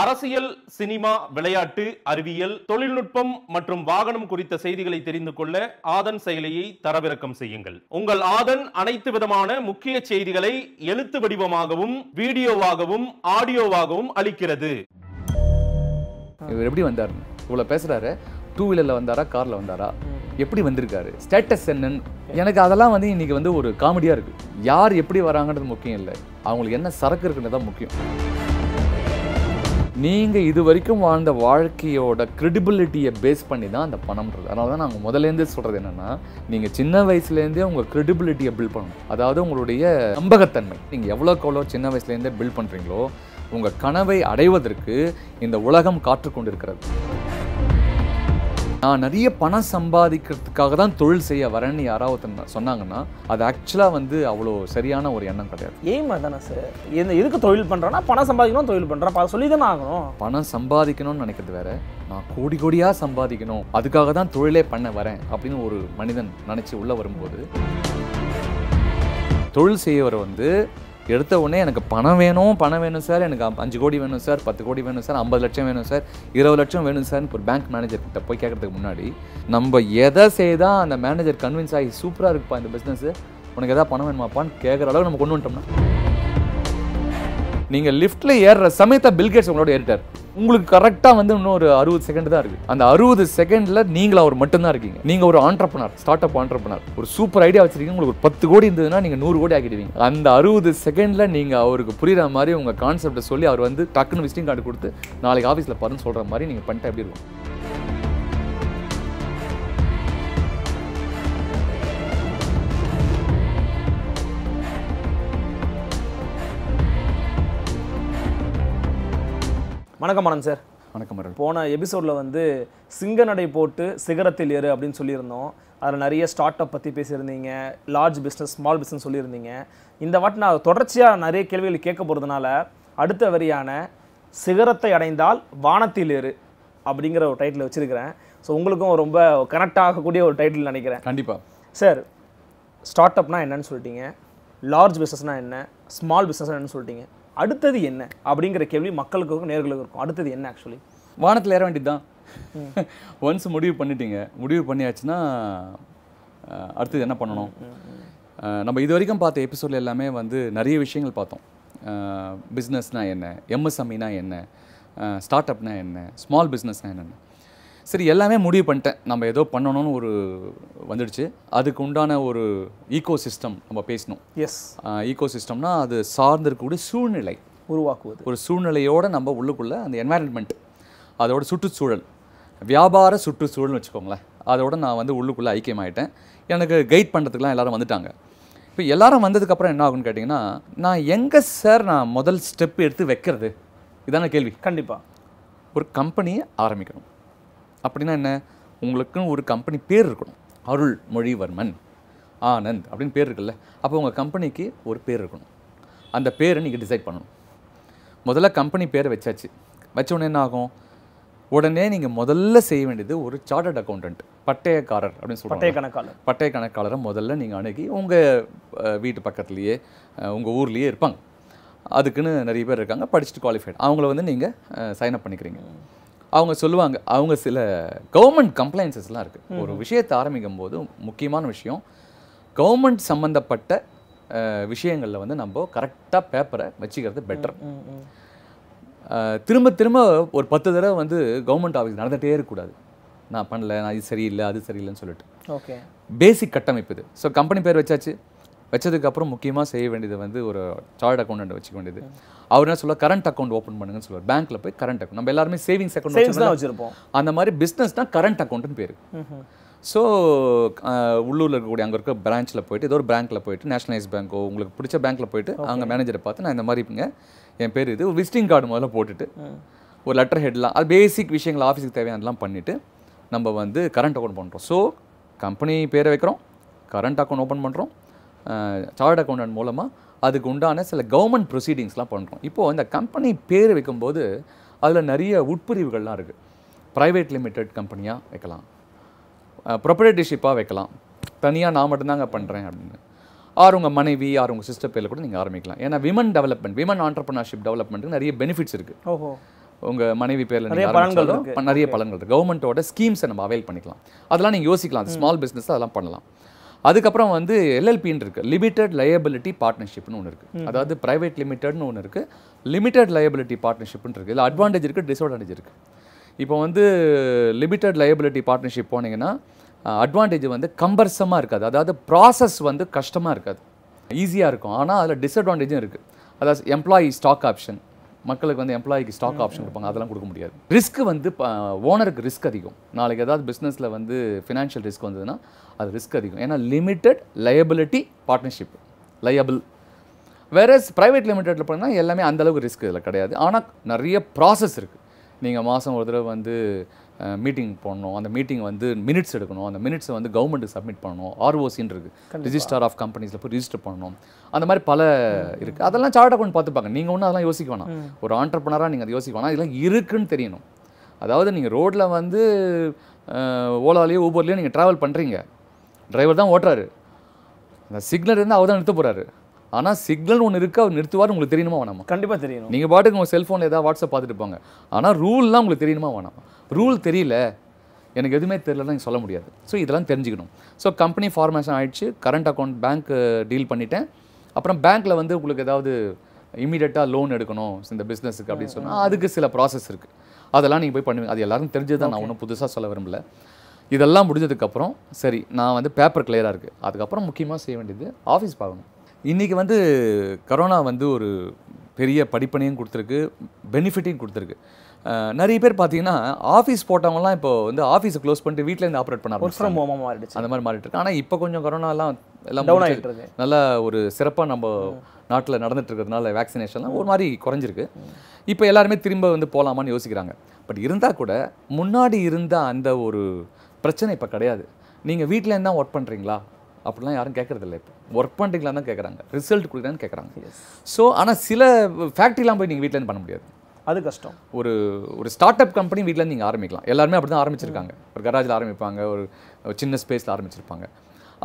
அரசியல் சினிமா விளையாட்டு அறிவியல் தொழில்நுட்பம் மற்றும் வாகனம் குறித்த செய்திகளை தெரிந்து கொள்ள ஆதன் செயலியை தரவிறக்கம் செய்யுங்கள் உங்கள் ஆதன் அனைத்து விதமான முக்கிய செய்திகளை எழுத்து வடிவமாகவும் வீடியோவாகவும் ஆடியோவாகவும் அளிக்கிறது இவர் எப்படி வந்தார் இவ்வளோ பேசுறாரு டூ வீலரில் வந்தாரா காரில் வந்தாரா எப்படி வந்திருக்காரு ஸ்டேட்டஸ் என்னன்னு எனக்கு அதெல்லாம் வந்து இன்னைக்கு வந்து ஒரு காமெடியாக இருக்கு யார் எப்படி வராங்கன்றது முக்கியம் இல்லை அவங்களுக்கு என்ன சரக்கு இருக்குன்னு தான் முக்கியம் நீங்கள் இது வரைக்கும் வாழ்ந்த வாழ்க்கையோட க்ரெடிபிலிட்டியை பேஸ் பண்ணி தான் அந்த பணம்ன்றது அதனால தான் நாங்கள் முதலேருந்தே சொல்கிறது என்னென்னா நீங்கள் சின்ன வயசுலேருந்தே உங்கள் க்ரெடிபிலிட்டியை பில்ட் பண்ணணும் அதாவது உங்களுடைய நம்பகத்தன்மை நீங்கள் எவ்வளோக்கு எவ்வளோ சின்ன வயசுலேருந்தே பில்ட் பண்ணுறீங்களோ உங்கள் கனவை அடைவதற்கு இந்த உலகம் கொண்டிருக்கிறது நான் நிறைய பணம் சம்பாதிக்கிறதுக்காக தான் தொழில் செய்ய வரேன்னு யாராவது சொன்னாங்கன்னா அது ஆக்சுவலாக வந்து அவ்வளோ சரியான ஒரு எண்ணம் கிடையாது ஏமா தானே சார் எந்த எதுக்கு தொழில் பண்ணுறேன்னா பணம் சம்பாதிக்கணும் தொழில் பண்ணுறேன் சொல்லி தானே ஆகணும் பணம் சம்பாதிக்கணும்னு நினைக்கிறது வேற நான் கோடி கோடியாக சம்பாதிக்கணும் அதுக்காக தான் தொழிலே பண்ண வரேன் அப்படின்னு ஒரு மனிதன் நினச்சி உள்ளே வரும்போது தொழில் செய்யவரை வந்து எடுத்த உடனே எனக்கு பணம் வேணும் பணம் வேணும் சார் எனக்கு அஞ்சு கோடி வேணும் சார் பத்து கோடி வேணும் சார் ஐம்பது லட்சம் வேணும் சார் இருபது லட்சம் வேணும் சார் ஒரு பேங்க் மேனேஜர் கிட்ட போய் கேட்கறதுக்கு முன்னாடி நம்ம எதை செய்தால் அந்த மேனேஜர் கன்வின்ஸ் ஆகி சூப்பராக இருக்குப்பா இந்த பிஸ்னஸ் உனக்கு எதாவது பணம் வேணுமாப்பான்னு கேட்குற அளவுக்கு நம்ம கொண்டு வந்துட்டோம்னா நீங்கள் லிஃப்ட்டில் ஏறுற சமயத்தை பில்கேட்ஸ் உங்களோட ஏறிட்டார் உங்களுக்கு கரெக்டாக வந்து இன்னும் ஒரு அறுபது செகண்ட் தான் இருக்குது அந்த அறுபது செகண்டில் நீங்கள் அவர் மட்டும்தான் இருக்கீங்க நீங்கள் ஒரு ஆண்டர்பனர் ஸ்டார்ட் அப் ஆண்டர்பனர் ஒரு சூப்பர் ஐடியா வச்சிருக்கீங்க உங்களுக்கு ஒரு பத்து கோடி இருந்ததுன்னா நீங்கள் நூறு கோடி ஆகிடுவீங்க அந்த அறுபது செகண்டில் நீங்கள் அவருக்கு புரிகிற மாதிரி உங்கள் கான்செப்டை சொல்லி அவர் வந்து டக்குன்னு விசிட்டிங் கார்டு கொடுத்து நாளைக்கு ஆஃபீஸில் பாருன்னு சொல்கிற மாதிரி நீங்கள் பண்ணிட்டு அப்படி இருக்கும் வணக்கம் மனம் சார் வணக்கம் அருள் போன எபிசோடில் வந்து சிங்க நடை போட்டு சிகரத்தில் ஏறு அப்படின்னு சொல்லியிருந்தோம் அதில் நிறைய ஸ்டார்ட் அப் பற்றி பேசியிருந்தீங்க லார்ஜ் பிஸ்னஸ் ஸ்மால் பிஸ்னஸ் சொல்லியிருந்தீங்க இந்த வாட்டி நான் தொடர்ச்சியாக நிறைய கேள்விகள் கேட்க போகிறதுனால அடுத்த வரியான சிகரத்தை அடைந்தால் வானத்தில் ஏறு அப்படிங்கிற ஒரு டைட்டில் வச்சுருக்கிறேன் ஸோ உங்களுக்கும் ரொம்ப கனெக்ட் ஆகக்கூடிய ஒரு டைட்டில் நினைக்கிறேன் கண்டிப்பாக சார் ஸ்டார்ட் அப்னால் என்னன்னு சொல்லிட்டீங்க லார்ஜ் பிஸ்னஸ்னால் என்ன ஸ்மால் பிஸ்னஸ்னால் என்னன்னு சொல்லிட்டீங்க அடுத்தது என்ன அப்படிங்கிற கேள்வி மக்களுக்கு இருக்கும் நேர்களுக்கு இருக்கும் அடுத்தது என்ன ஆக்சுவலி வானத்தில் ஏற வேண்டியது தான் ஒன்ஸ் முடிவு பண்ணிட்டீங்க முடிவு பண்ணியாச்சுன்னா அடுத்தது என்ன பண்ணணும் நம்ம இது வரைக்கும் பார்த்த எபிசோட் எல்லாமே வந்து நிறைய விஷயங்கள் பார்த்தோம் பிஸ்னஸ்னால் என்ன எம்எஸ்எம்இனா e என்ன ஸ்டார்ட் அப்னா என்ன ஸ்மால் பிஸ்னஸ்னால் என்னென்ன சரி எல்லாமே முடிவு பண்ணிட்டேன் நம்ம ஏதோ பண்ணணும்னு ஒரு வந்துடுச்சு அதுக்கு உண்டான ஒரு ஈகோ சிஸ்டம் நம்ம பேசணும் எஸ் ஈகோ சிஸ்டம்னா அது சார்ந்திருக்கக்கூடிய சூழ்நிலை உருவாக்குவது ஒரு சூழ்நிலையோடு நம்ம உள்ளுக்குள்ளே அந்த என்வாயன்மெண்ட் அதோட சுற்றுச்சூழல் வியாபார சுற்றுச்சூழல்னு வச்சுக்கோங்களேன் அதோட நான் வந்து உள்ளுக்குள்ளே ஐக்கியமாயிட்டேன் எனக்கு கைட் பண்ணுறதுக்குலாம் எல்லோரும் வந்துட்டாங்க இப்போ எல்லாரும் வந்ததுக்கப்புறம் என்ன ஆகும்னு கேட்டிங்கன்னா நான் எங்கே சார் நான் முதல் ஸ்டெப் எடுத்து வைக்கிறது இதான கேள்வி கண்டிப்பாக ஒரு கம்பெனியை ஆரம்பிக்கணும் அப்படின்னா என்ன உங்களுக்குன்னு ஒரு கம்பெனி பேர் இருக்கணும் அருள் மொழிவர்மன் ஆனந்த் அப்படின்னு பேர் இருக்குல்ல அப்போ உங்கள் கம்பெனிக்கு ஒரு பேர் இருக்கணும் அந்த பேரை நீங்கள் டிசைட் பண்ணணும் முதல்ல கம்பெனி பேரை வச்சாச்சு வச்ச உடனே என்ன ஆகும் உடனே நீங்கள் முதல்ல செய்ய வேண்டியது ஒரு சார்ட்டர்ட் அக்கௌண்டன்ட் பட்டயக்காரர் அப்படின்னு சொல்லி பட்டய கணக்காளர் பட்டய கணக்காளரை முதல்ல நீங்கள் அணுகி உங்கள் வீட்டு பக்கத்துலேயே உங்கள் ஊர்லேயே இருப்பாங்க அதுக்குன்னு நிறைய பேர் இருக்காங்க படிச்சுட்டு குவாலிஃபைடு அவங்கள வந்து நீங்கள் சைன் அப் பண்ணிக்கிறீங்க அவங்க சொல்லுவாங்க அவங்க சில கவர்மெண்ட் கம்ப்ளைன்சஸ்லாம் இருக்குது ஒரு விஷயத்தை ஆரம்பிக்கும் போது முக்கியமான விஷயம் கவர்மெண்ட் சம்மந்தப்பட்ட விஷயங்களில் வந்து நம்ம கரெக்டாக பேப்பரை வச்சுக்கிறது பெட்டர் திரும்ப திரும்ப ஒரு பத்து தடவை வந்து கவர்மெண்ட் ஆஃபீஸ் நடந்துகிட்டே இருக்கக்கூடாது நான் பண்ணல நான் இது சரியில்லை அது சரியில்லைன்னு சொல்லிட்டு ஓகே பேசிக் கட்டமைப்பு இது ஸோ கம்பெனி பேர் வச்சாச்சு வச்சதுக்கப்புறம் முக்கியமாக செய்ய வேண்டியது வந்து ஒரு சார்ட் அக்கௌண்ட் வச்சுக்க வேண்டியது அவர் என்ன சொல்ல கரண்ட் அக்கௌண்ட் ஓப்பன் பண்ணுங்கன்னு சொல்லுவார் பேங்க்கில் போய் கரண்ட் அக்கௌண்ட் நம்ம எல்லாருமே சேவிங்ஸ் அக்கௌண்ட் வச்சிருப்போம் அந்த மாதிரி பிஸ்னஸ்னால் கரண்ட் அக்கௌண்ட்டுன்னு பேர் ஸோ உள்ளூரில் இருக்கக்கூடிய அங்கே இருக்க பிரான்ச்சில் போயிட்டு ஏதோ ஒரு பேங்க்கில் போயிட்டு நேஷனலைஸ் பேங்க்கோ உங்களுக்கு பிடிச்ச பேங்க்கில் போயிட்டு அங்கே மேனேஜரை பார்த்து நான் இந்த மாதிரி இருப்பீங்க என் பேர் இது விசிட்டிங் கார்டு முதல்ல போட்டுட்டு ஒரு லெட்டர் ஹெட்லாம் அது பேசிக் விஷயங்கள் ஆஃபீஸுக்கு தேவையானலாம் பண்ணிவிட்டு நம்ம வந்து கரண்ட் அக்கௌண்ட் பண்ணுறோம் ஸோ கம்பெனி பேரை வைக்கிறோம் கரண்ட் அக்கௌண்ட் ஓப்பன் பண்ணுறோம் சார்ட் அக்கௌண்டன்ட் மூலமாக அதுக்கு உண்டான சில கவர்மெண்ட் ப்ரொசீடிங்ஸ்லாம் பண்ணுறோம் இப்போது இந்த கம்பெனி பேர் வைக்கும்போது அதில் நிறைய உட்பிரிவுகள்லாம் இருக்குது ப்ரைவேட் லிமிடெட் கம்பெனியாக வைக்கலாம் ப்ரொப்ரேட்டர்ஷிப்பாக வைக்கலாம் தனியாக நான் மட்டும்தாங்க பண்ணுறேன் அப்படின்னு ஆர் உங்கள் மனைவி ஆர் உங்கள் சிஸ்டர் பேரில் கூட நீங்கள் ஆரம்பிக்கலாம் ஏன்னா விமன் டெவலப்மெண்ட் விமன் ஆண்டர்பிரினர்ஷிப் டெவலப்மெண்ட்டுக்கு நிறைய பெனிஃபிட்ஸ் இருக்குது ஓஹோ உங்கள் மனைவி பேரில் நிறைய பலன்கள் நிறைய பலன்கள் இருக்குது கவர்மெண்ட்டோட ஸ்கீம்ஸை நம்ம அவைல் பண்ணிக்கலாம் அதெல்லாம் நீங்கள் யோசிக்கலாம் ஸ்மால் பிஸ்னஸ் அதெல்லாம் பண்ணலாம் அதுக்கப்புறம் வந்து எல்எல்பின்னு இருக்குது லிமிடெட் லயபிலிட்டி பார்ட்னர்ஷிப்னு ஒன்று இருக்குது அதாவது ப்ரைவேட் லிமிட்டட்னு ஒன்று இருக்குது லிமிடெட் லயபிலிட்டி பார்ட்னர்ஷிப்னு இருக்குது இதில் அட்வான்டேஜ் இருக்குது டிஸ்அட்வான்டேஜ் இருக்குது இப்போ வந்து லிமிடெட் லயபிலிட்டி பார்ட்னர்ஷிப் போனீங்கன்னா அட்வான்டேஜ் வந்து கம்பர்சமாக இருக்காது அதாவது ப்ராசஸ் வந்து கஷ்டமாக இருக்காது ஈஸியாக இருக்கும் ஆனால் அதில் டிஸ்அட்வான்டேஜும் இருக்குது அதாவது எம்ப்ளாயி ஸ்டாக் ஆப்ஷன் மக்களுக்கு வந்து எம்ப்ளாய்க்கு ஸ்டாக் ஆப்ஷன் இருப்பாங்க அதெல்லாம் கொடுக்க முடியாது ரிஸ்க் வந்து ஓனருக்கு ரிஸ்க் அதிகம் நாளைக்கு ஏதாவது பிஸ்னஸில் வந்து ஃபினான்ஷியல் ரிஸ்க் வந்ததுன்னா அது ரிஸ்க் அதிகம் ஏன்னா லிமிட்டட் லயபிலிட்டி பார்ட்னர்ஷிப் லயபிள் வேற ப்ரைவேட் லிமிட்டடில் போனால் எல்லாமே அந்தளவுக்கு ரிஸ்க் இதில் கிடையாது ஆனால் நிறைய ப்ராசஸ் இருக்குது நீங்கள் மாதம் ஒரு தடவை வந்து மீட்டிங் போடணும் அந்த மீட்டிங் வந்து மினிட்ஸ் எடுக்கணும் அந்த மினிட்ஸை வந்து கவர்மெண்ட்டுக்கு சப்மிட் பண்ணணும் ஆர்ஓசின்னு இருக்குது ரிஜிஸ்டர் ஆஃப் கம்பெனிஸில் போய் ரிஜிஸ்டர் பண்ணணும் அந்த மாதிரி பல இருக்குது அதெல்லாம் சார்ட் அக்கௌண்ட் பார்த்துப்பாங்க நீங்கள் ஒன்றும் அதெல்லாம் யோசிக்க வேணாம் ஒரு ஆண்டர்பனராக நீங்கள் அதை யோசிக்க வேணாம் இதெல்லாம் இருக்குன்னு தெரியணும் அதாவது நீங்கள் ரோட்டில் வந்து ஓலாலேயோ ஊபர்லேயோ நீங்கள் ட்ராவல் பண்ணுறீங்க டிரைவர் தான் ஓட்டுறாரு அந்த சிக்னல் இருந்தால் அவர் தான் நிறுத்த போகிறாரு ஆனால் சிக்னல் ஒன்று இருக்குது அவர் நிறுத்துவார் உங்களுக்கு தெரியணுமா வேணாமா கண்டிப்பாக தெரியணும் நீங்கள் பாட்டுக்கு உங்கள் செல்ஃபோனில் ஏதாவது வாட்ஸ்அப் பார்த்துட்டு போங்க ஆனால் ரூல்லாம் உங்களுக்கு தெரியணுமா வேணாமா ரூல் தெரியல எனக்கு எதுவுமே தெரியலன்னு எனக்கு சொல்ல முடியாது ஸோ இதெல்லாம் தெரிஞ்சுக்கணும் ஸோ கம்பெனி ஃபார்மேஷன் ஆகிடுச்சு கரண்ட் அக்கௌண்ட் பேங்க்கு டீல் பண்ணிட்டேன் அப்புறம் பேங்க்கில் வந்து உங்களுக்கு ஏதாவது இமீடியட்டாக லோன் எடுக்கணும் இந்த பிஸ்னஸுக்கு அப்படின்னு சொன்னால் அதுக்கு சில ப்ராசஸ் இருக்குது அதெல்லாம் நீங்கள் போய் பண்ணுவீங்க அது எல்லாரும் தெரிஞ்சது தான் நான் ஒன்றும் புதுசாக சொல்ல விரும்பல இதெல்லாம் முடிஞ்சதுக்கப்புறம் சரி நான் வந்து பேப்பர் கிளியராக இருக்குது அதுக்கப்புறம் முக்கியமாக செய்ய வேண்டியது ஆஃபீஸ் பார்க்கணும் இன்றைக்கி வந்து கரோனா வந்து ஒரு பெரிய படிப்பனையும் கொடுத்துருக்கு பெனிஃபிட்டையும் கொடுத்துருக்கு நிறைய பேர் பார்த்தீங்கன்னா ஆஃபீஸ் போட்டவங்கலாம் இப்போ வந்து ஆஃபீஸை க்ளோஸ் பண்ணிட்டு வீட்டிலேருந்து ஆப்ரேட் பண்ண ஒர்க் ஃப்ரம் ஹோமாக மாறிடுச்சு அந்த மாதிரி மாறிட்டு இருக்கு ஆனால் இப்போ கொஞ்சம் கொரோனாலாம் எல்லாம் டவுன் நல்ல ஒரு சிறப்பாக நம்ம நாட்டில் நடந்துட்டு இருக்கிறதுனால வேக்சினேஷன்லாம் ஒரு மாதிரி குறைஞ்சிருக்கு இப்போ எல்லாருமே திரும்ப வந்து போகலாமான்னு யோசிக்கிறாங்க பட் இருந்தால் கூட முன்னாடி இருந்த அந்த ஒரு பிரச்சனை இப்போ கிடையாது நீங்கள் வீட்டில் தான் ஒர்க் பண்ணுறீங்களா அப்படிலாம் யாரும் கேட்குறதில்ல இப்போ ஒர்க் பண்ணுறீங்களான்னு தான் கேட்குறாங்க ரிசல்ட் கொடுக்குறேன்னு கேட்குறாங்க ஸோ ஆனால் சில ஃபேக்ட்ரிலாம் போய் நீங்கள் வீட்டிலேருந்து பண்ண முடியாது அது கஷ்டம் ஒரு ஒரு ஸ்டார்ட் அப் கம்பெனி வீட்டில் நீங்கள் ஆரம்பிக்கலாம் எல்லாருமே அப்படி தான் ஆரம்பிச்சிருக்காங்க ஒரு கராஜில் ஆரம்பிப்பாங்க ஒரு சின்ன ஸ்பேஸில் ஆரம்பிச்சிருப்பாங்க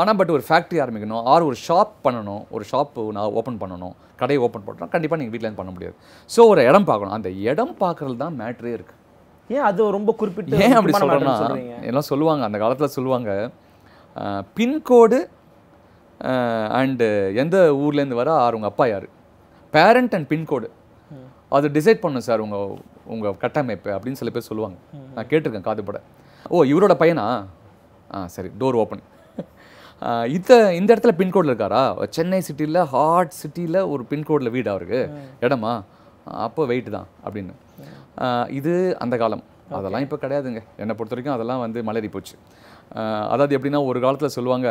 ஆனால் பட் ஒரு ஃபேக்ட்ரி ஆரம்பிக்கணும் ஆர் ஒரு ஷாப் பண்ணணும் ஒரு ஷாப்பு நான் ஓப்பன் பண்ணணும் கடையை ஓப்பன் பண்ணுறோம் கண்டிப்பாக நீங்கள் வீட்டிலேருந்து பண்ண முடியாது ஸோ ஒரு இடம் பார்க்கணும் அந்த இடம் பார்க்குறது தான் மேட்ரே இருக்குது ஏன் அது ரொம்ப குறிப்பிட்டு ஏன் அப்படி சொல்கிறேன்னா எல்லாம் சொல்லுவாங்க அந்த காலத்தில் சொல்லுவாங்க பின்கோடு அண்டு எந்த ஊர்லேருந்து வர ஆறு உங்கள் அப்பா யார் பேரண்ட் அண்ட் பின்கோடு அது டிசைட் பண்ணும் சார் உங்கள் உங்கள் கட்டமைப்பு அப்படின்னு சில பேர் சொல்லுவாங்க நான் கேட்டிருக்கேன் காதுபட ஓ இவரோட பையனா ஆ சரி டோர் ஓப்பன் இத்த இந்த இடத்துல பின்கோடில் இருக்காரா சென்னை சிட்டியில் ஹார்ட் சிட்டியில் ஒரு பின்கோடில் வீடு அவருக்கு இடமா அப்போ வெயிட் தான் அப்படின்னு இது அந்த காலம் அதெல்லாம் இப்போ கிடையாதுங்க என்னை பொறுத்த வரைக்கும் அதெல்லாம் வந்து மலரி போச்சு அதாவது எப்படின்னா ஒரு காலத்தில் சொல்லுவாங்க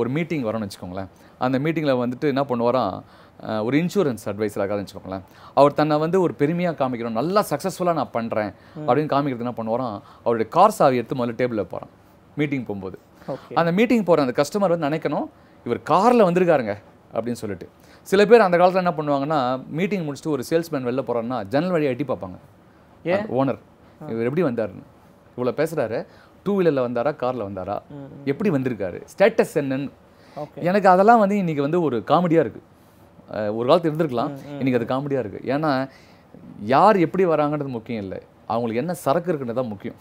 ஒரு மீட்டிங் வரணும்னு வச்சுக்கோங்களேன் அந்த மீட்டிங்கில் வந்துட்டு என்ன பண்ணுவாராம் ஒரு இன்சூரன்ஸ் அட்வைஸராக வச்சுக்கோங்களேன் அவர் தன்னை வந்து ஒரு பெருமையாக காமிக்கணும் நல்லா சக்ஸஸ்ஃபுல்லாக நான் பண்ணுறேன் அப்படின்னு காமிக்கிறது என்ன பண்ணுவாராம் அவருடைய கார் சாவி எடுத்து முதல்ல டேபிளில் போகிறான் மீட்டிங் போகும்போது அந்த மீட்டிங் போகிற அந்த கஸ்டமர் வந்து நினைக்கணும் இவர் காரில் வந்திருக்காருங்க அப்படின்னு சொல்லிட்டு சில பேர் அந்த காலத்தில் என்ன பண்ணுவாங்கன்னா மீட்டிங் முடிச்சுட்டு ஒரு சேல்ஸ்மேன் வெளில போகிறான்னா ஜன்னல் வழியை எட்டி பார்ப்பாங்க ஓனர் இவர் எப்படி வந்தாருன்னு இவ்வளோ பேசுகிறாரு டூ வீலரில் வந்தாரா காரில் வந்தாரா எப்படி வந்திருக்காரு ஸ்டேட்டஸ் என்னன்னு எனக்கு அதெல்லாம் வந்து இன்றைக்கி வந்து ஒரு காமெடியாக இருக்குது ஒரு காலத்தில் இருந்திருக்கலாம் இன்றைக்கி அது காமெடியாக இருக்குது ஏன்னா யார் எப்படி வராங்கன்றது முக்கியம் இல்லை அவங்களுக்கு என்ன சரக்கு இருக்குன்னு தான் முக்கியம்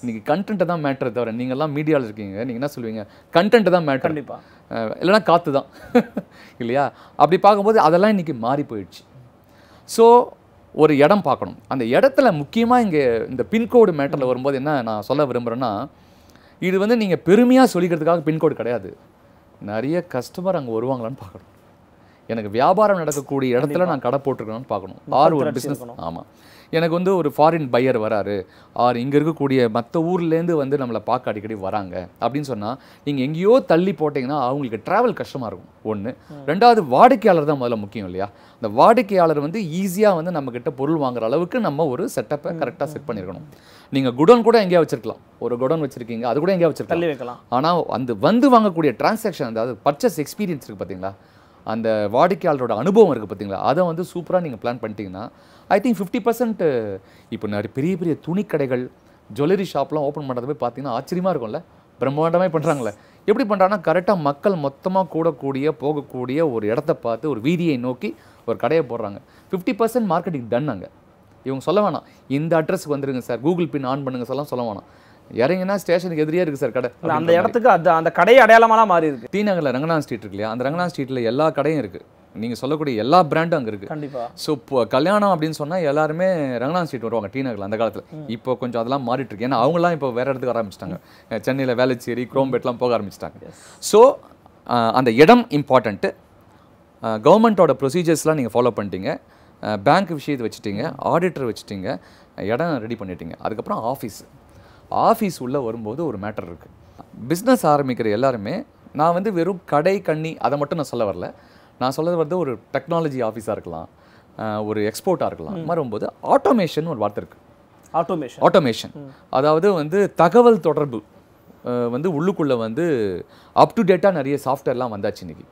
இன்னைக்கு கண்டென்ட்டை தான் மேட்ரு தவிர நீங்கள்லாம் மீடியாவில் இருக்கீங்க நீங்கள் என்ன சொல்லுவீங்க கண்டென்ட் தான் மேட்ரு கண்டிப்பாக இல்லைன்னா காற்று தான் இல்லையா அப்படி பார்க்கும்போது அதெல்லாம் இன்றைக்கி மாறி போயிடுச்சு ஸோ ஒரு இடம் பார்க்கணும் அந்த இடத்துல முக்கியமாக இங்கே இந்த பின்கோடு மேட்டரில் வரும்போது என்ன நான் சொல்ல விரும்புகிறேன்னா இது வந்து நீங்கள் பெருமையாக சொல்லிக்கிறதுக்காக பின்கோடு கிடையாது நிறைய கஸ்டமர் அங்கே வருவாங்களான்னு பார்க்கணும் எனக்கு வியாபாரம் நடக்கக்கூடிய இடத்துல நான் கடை போட்டிருக்கணும்னு பார்க்கணும் ஆர் ஒரு பிஸ்னஸ் ஆமாம் எனக்கு வந்து ஒரு ஃபாரின் பையர் வராரு ஆர் இங்கே இருக்கக்கூடிய மற்ற ஊர்லேருந்து வந்து நம்மளை பார்க்க அடிக்கடி வராங்க அப்படின்னு சொன்னால் நீங்கள் எங்கேயோ தள்ளி போட்டிங்கன்னா அவங்களுக்கு ட்ராவல் கஷ்டமாக இருக்கும் ஒன்று ரெண்டாவது வாடிக்கையாளர் தான் முதல்ல முக்கியம் இல்லையா அந்த வாடிக்கையாளர் வந்து ஈஸியாக வந்து நம்மக்கிட்ட பொருள் வாங்குற அளவுக்கு நம்ம ஒரு செட்டப்பை கரெக்டாக செட் பண்ணியிருக்கணும் நீங்கள் குடோன் கூட எங்கேயா வச்சிருக்கலாம் ஒரு குடோன் வச்சுருக்கீங்க அது கூட எங்கேயா வச்சிருக்கலாம் ஆனால் அந்த வந்து வாங்கக்கூடிய ட்ரான்சாக்ஷன் அதாவது பர்ச்சேஸ் எக்ஸ்பீரியன்ஸ் இருக்குது பார்த்தீங்களா அந்த வாடிக்கையாளரோட அனுபவம் இருக்குது பார்த்தீங்களா அதை வந்து சூப்பராக நீங்கள் பிளான் பண்ணிட்டீங்கன்னா ஐ திங்க் ஃபிஃப்டி பர்சன்ட்டு இப்போ நிறைய பெரிய பெரிய துணிக்கடைகள் ஜுவல்லரி ஷாப்லாம் ஓப்பன் பண்ணுறது போய் பார்த்தீங்கன்னா ஆச்சரியமாக இருக்கும்ல பிரம்மாண்டமே பண்ணுறாங்களே எப்படி பண்ணுறாங்கன்னா கரெக்டாக மக்கள் மொத்தமாக கூடக்கூடிய போகக்கூடிய ஒரு இடத்த பார்த்து ஒரு வீதியை நோக்கி ஒரு கடையை போடுறாங்க ஃபிஃப்டி பர்சன்ட் மார்க்கெட்டிங் டன் அங்கே இவங்க சொல்ல வேணாம் இந்த அட்ரஸுக்கு வந்துடுங்க சார் கூகுள் பின் ஆன் பண்ணுங்க சொல்லலாம் சொல்ல வேணாம் இறங்கினா ஸ்டேஷனுக்கு எதிரியே இருக்கு சார் கடை அந்த இடத்துக்கு அது அந்த கடையை அடையாளமாலாம் மாறி இருக்கு டி ரங்கநாத் ஸ்ட்ரீட் இருக்கு இல்லையா அந்த ரங்கநாத் ஸ்ட்ரீட்டில் எல்லா கடையும் இருக்கு நீங்க சொல்லக்கூடிய எல்லா பிராண்டும் அங்க இருக்கு கண்டிப்பா சோ இப்போ கல்யாணம் அப்படின்னு சொன்னா எல்லாருமே ரங்கநாத் ஸ்ட்ரீட் வருவாங்க டி நகர்ல அந்த காலத்துல இப்போ கொஞ்சம் அதெல்லாம் மாறிட்டு இருக்கு ஏன்னா எல்லாம் இப்போ வேற இடத்துக்கு ஆரம்பிச்சிட்டாங்க சென்னையில வேலைச்சேரி எல்லாம் போக ஆரம்பிச்சிட்டாங்க ஸோ அந்த இடம் இம்பார்ட்டன்ட் கவர்மெண்ட்டோட ப்ரொசீஜர்ஸ்லாம் நீங்கள் ஃபாலோ பண்ணிட்டீங்க பேங்க் விஷயத்தை வச்சுட்டீங்க ஆடிட்டர் வச்சுட்டீங்க இடம் ரெடி பண்ணிட்டீங்க அதுக்கப்புறம் ஆஃபீஸ் ஆஃபீஸ் உள்ளே வரும்போது ஒரு மேட்டர் இருக்குது பிஸ்னஸ் ஆரம்பிக்கிற எல்லாருமே நான் வந்து வெறும் கடை கண்ணி அதை மட்டும் நான் சொல்ல வரல நான் சொல்லது வந்து ஒரு டெக்னாலஜி ஆஃபீஸாக இருக்கலாம் ஒரு எக்ஸ்போர்ட்டாக இருக்கலாம் வரும்போது ஆட்டோமேஷன் ஒரு வார்த்தை இருக்குது ஆட்டோமேஷன் ஆட்டோமேஷன் அதாவது வந்து தகவல் தொடர்பு வந்து உள்ளுக்குள்ளே வந்து அப் டு டேட்டாக நிறைய சாஃப்ட்வேர்லாம் வந்தாச்சு இன்றைக்கி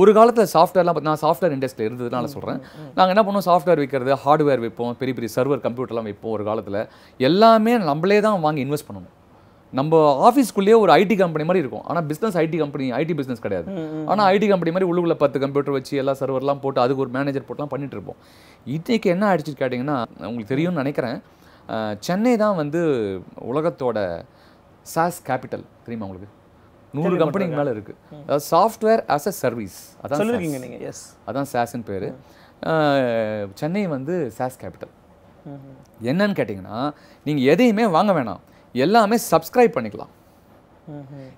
ஒரு காலத்தில் சாஃப்ட்வேர்லாம் நான் சாஃப்ட்வேர் இண்டஸ்ட்ரி இருந்ததுனால சொல்கிறேன் நாங்கள் என்ன பண்ணுவோம் சாஃப்ட்வேர் விற்கிறது ஹார்ட்வேர் விற்போம் பெரிய பெரிய சர்வர் கம்ப்யூட்டர்லாம் விற்போம் ஒரு காலத்தில் எல்லாமே நம்மளே தான் வாங்கி இன்வெஸ்ட் பண்ணணும் நம்ம ஆஃபீஸ்க்குள்ளேயே ஒரு ஐடி கம்பெனி மாதிரி இருக்கும் ஆனால் business IT company IT business கிடையாது ஆனால் ஐடி கம்பெனி மாதிரி உள்ளுக்குள்ள பத்து கம்ப்யூட்டர் வச்சு எல்லா சர்வர்லாம் போட்டு அதுக்கு ஒரு மேனேஜர் போட்டுலாம் பண்ணிட்டு இருப்போம் இன்றைக்கு என்ன ஆயிடுச்சு கேட்டிங்கன்னா உங்களுக்கு தெரியும்னு நினைக்கிறேன் சென்னை தான் வந்து உலகத்தோட சாஸ் கேபிட்டல் தெரியுமா உங்களுக்கு நூறு கம்பெனிக்கு மேலே இருக்குது அதாவது சாஃப்ட்வேர் ஆஸ் அ சர்வீஸ் அதான் சொல்லியிருக்கீங்க நீங்கள் எஸ் அதான் சாஸ்ன்னு பேர் சென்னை வந்து சாஸ் கேபிட்டல் என்னன்னு கேட்டிங்கன்னா நீங்கள் எதையுமே வாங்க வேணாம் எல்லாமே சப்ஸ்கிரைப் பண்ணிக்கலாம்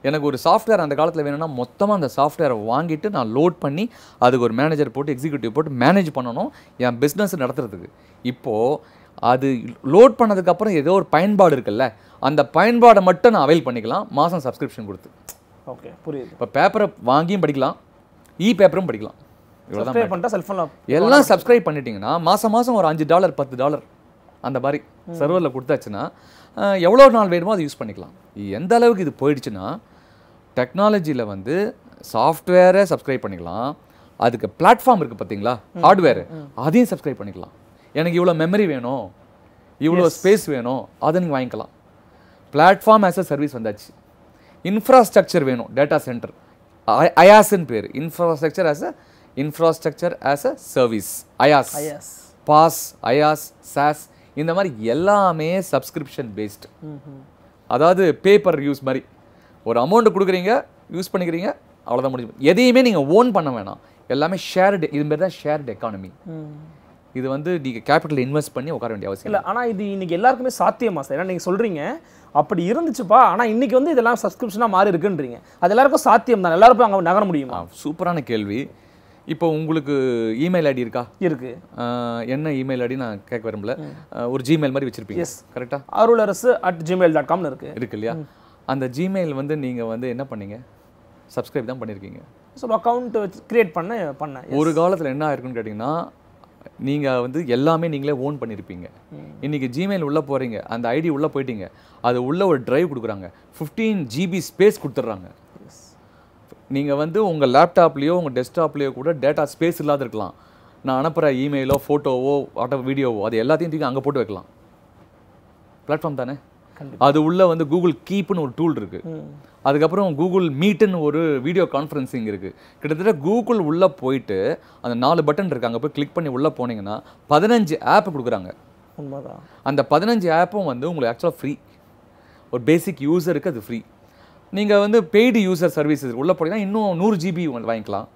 எனக்கு ஒரு சாஃப்ட்வேர் அந்த காலத்தில் வேணும்னா மொத்தமாக அந்த சாஃப்ட்வேரை வாங்கிட்டு நான் லோட் பண்ணி அதுக்கு ஒரு மேனேஜர் போட்டு எக்ஸிக்யூட்டிவ் போட்டு மேனேஜ் பண்ணணும் என் பிஸ்னஸ் நடத்துறதுக்கு இப்போது அது லோட் பண்ணதுக்கப்புறம் ஏதோ ஒரு பயன்பாடு இருக்குல்ல அந்த பயன்பாடை மட்டும் நான் அவைல் பண்ணிக்கலாம் மாதம் சப்ஸ்கிரிப்ஷன் கொடுத்து ஓகே புரியுது இப்போ பேப்பரை வாங்கியும் படிக்கலாம் இ பேப்பரும் படிக்கலாம் சப்ஸ்கிரைப் பண்ணிட்டா செல்ஃபோன் எல்லாம் சப்ஸ்கிரைப் பண்ணிட்டீங்கன்னா மாதம் மாதம் ஒரு அஞ்சு டாலர் பத்து டாலர் அந்த மாதிரி சர்வரில் கொடுத்தாச்சுன்னா எவ்வளோ நாள் வேணுமோ அதை யூஸ் பண்ணிக்கலாம் எந்த அளவுக்கு இது போயிடுச்சுன்னா டெக்னாலஜியில் வந்து சாஃப்ட்வேரை சப்ஸ்கிரைப் பண்ணிக்கலாம் அதுக்கு பிளாட்ஃபார்ம் இருக்குது பார்த்தீங்களா ஹார்ட்வேரு அதையும் சப்ஸ்கிரைப் பண்ணிக்கலாம் எனக்கு இவ்வளோ மெமரி வேணும் இவ்வளோ ஸ்பேஸ் வேணும் அதை நீங்கள் வாங்கிக்கலாம் பிளாட்ஃபார்ம் ஆஸ் அ சர்வீஸ் வந்தாச்சு இன்ஃப்ராஸ்ட்ரக்சர் வேணும் டேட்டா சென்டர் அயாஸ்ன்னு பேர் infrastructure as a infrastructure as a service IaaS PaaS IaaS SaaS இந்த மாதிரி எல்லாமே சப்ஸ்கிரிப்ஷன் பேஸ்ட் அதாவது பேப்பர் யூஸ் மாதிரி ஒரு அமௌண்ட்டு கொடுக்குறீங்க யூஸ் பண்ணிக்கிறீங்க அவ்வளோதான் முடிஞ்சு எதையுமே நீங்கள் ஓன் பண்ண வேணாம் எல்லாமே ஷேர்டு இது மாதிரி தான் ஷேர்டு எக்கானமி இது வந்து நீங்கள் கேபிட்டல் இன்வெஸ்ட் பண்ணி உட்கார வேண்டிய அவசியம் இல்லை ஆனால் இது இன்றைக்கி எல்லாருக்குமே சாத்தியமா சார் ஏன்னா நீங்கள் சொல்கிறீங்க அப்படி இருந்துச்சுப்பா ஆனால் இன்றைக்கி வந்து இதெல்லாம் சப்ஸ்கிரிப்ஷனாக மாறி இருக்குன்றீங்க அது எல்லாருக்கும் சாத்தியம் தான் எல்லாரும் போய் அங்கே நகர முடியுமா சூப்பரான கேள்வி இப்போ உங்களுக்கு இமெயில் ஐடி இருக்கா இருக்கு என்ன இமெயில் ஐடி நான் கேட்க விரும்பல ஒரு ஜிமெயில் மாதிரி வச்சிருப்பீங்க எஸ் கரெக்டாக அருளரசு அட் ஜிமெயில் டாட் காம்னு இருக்கு இருக்கு இல்லையா அந்த ஜிமெயில் வந்து நீங்கள் வந்து என்ன பண்ணீங்க சப்ஸ்கிரைப் தான் பண்ணியிருக்கீங்க ஸோ அக்கௌண்ட் கிரியேட் பண்ண பண்ணேன் ஒரு காலத்தில் என்ன ஆயிருக்குன்னு கேட்டிங்கன்னா நீங்கள் வந்து எல்லாமே நீங்களே ஓன் பண்ணியிருப்பீங்க இன்றைக்கி ஜிமெயில் உள்ளே போகிறீங்க அந்த ஐடி உள்ளே போயிட்டீங்க அது உள்ளே ஒரு ட்ரைவ் கொடுக்குறாங்க ஃபிஃப்டீன் ஜிபி ஸ்பேஸ் கொடுத்துட்றாங்க நீங்கள் வந்து உங்கள் லேப்டாப்லேயோ உங்கள் டெஸ்க்டாப்லேயோ கூட டேட்டா ஸ்பேஸ் இல்லாத இருக்கலாம் நான் அனுப்புகிற இமெயிலோ ஃபோட்டோவோ வாட்டோ வீடியோவோ அது எல்லாத்தையும் தூக்கி அங்கே போட்டு வைக்கலாம் பிளாட்ஃபார்ம் தானே அது உள்ள வந்து கூகுள் கீப்னு ஒரு டூல் இருக்கு அதுக்கப்புறம் கூகுள் மீட்டுன்னு ஒரு வீடியோ கான்ஃபரன்சிங் இருக்கு கிட்டத்தட்ட கூகுள் உள்ள போயிட்டு அந்த நாலு பட்டன் இருக்கு அங்கே போய் கிளிக் பண்ணி உள்ளே போனீங்கன்னா பதினஞ்சு ஆப் கொடுக்குறாங்க உண்மைதான் அந்த பதினஞ்சு ஆப்பும் வந்து உங்களுக்கு ஆக்சுவலாக ஃப்ரீ ஒரு பேசிக் யூஸருக்கு அது ஃப்ரீ நீங்கள் வந்து பெய்டு யூசர் சர்வீசஸ் உள்ளே போனீங்கன்னா இன்னும் நூறு ஜிபி வாங்கிக்கலாம்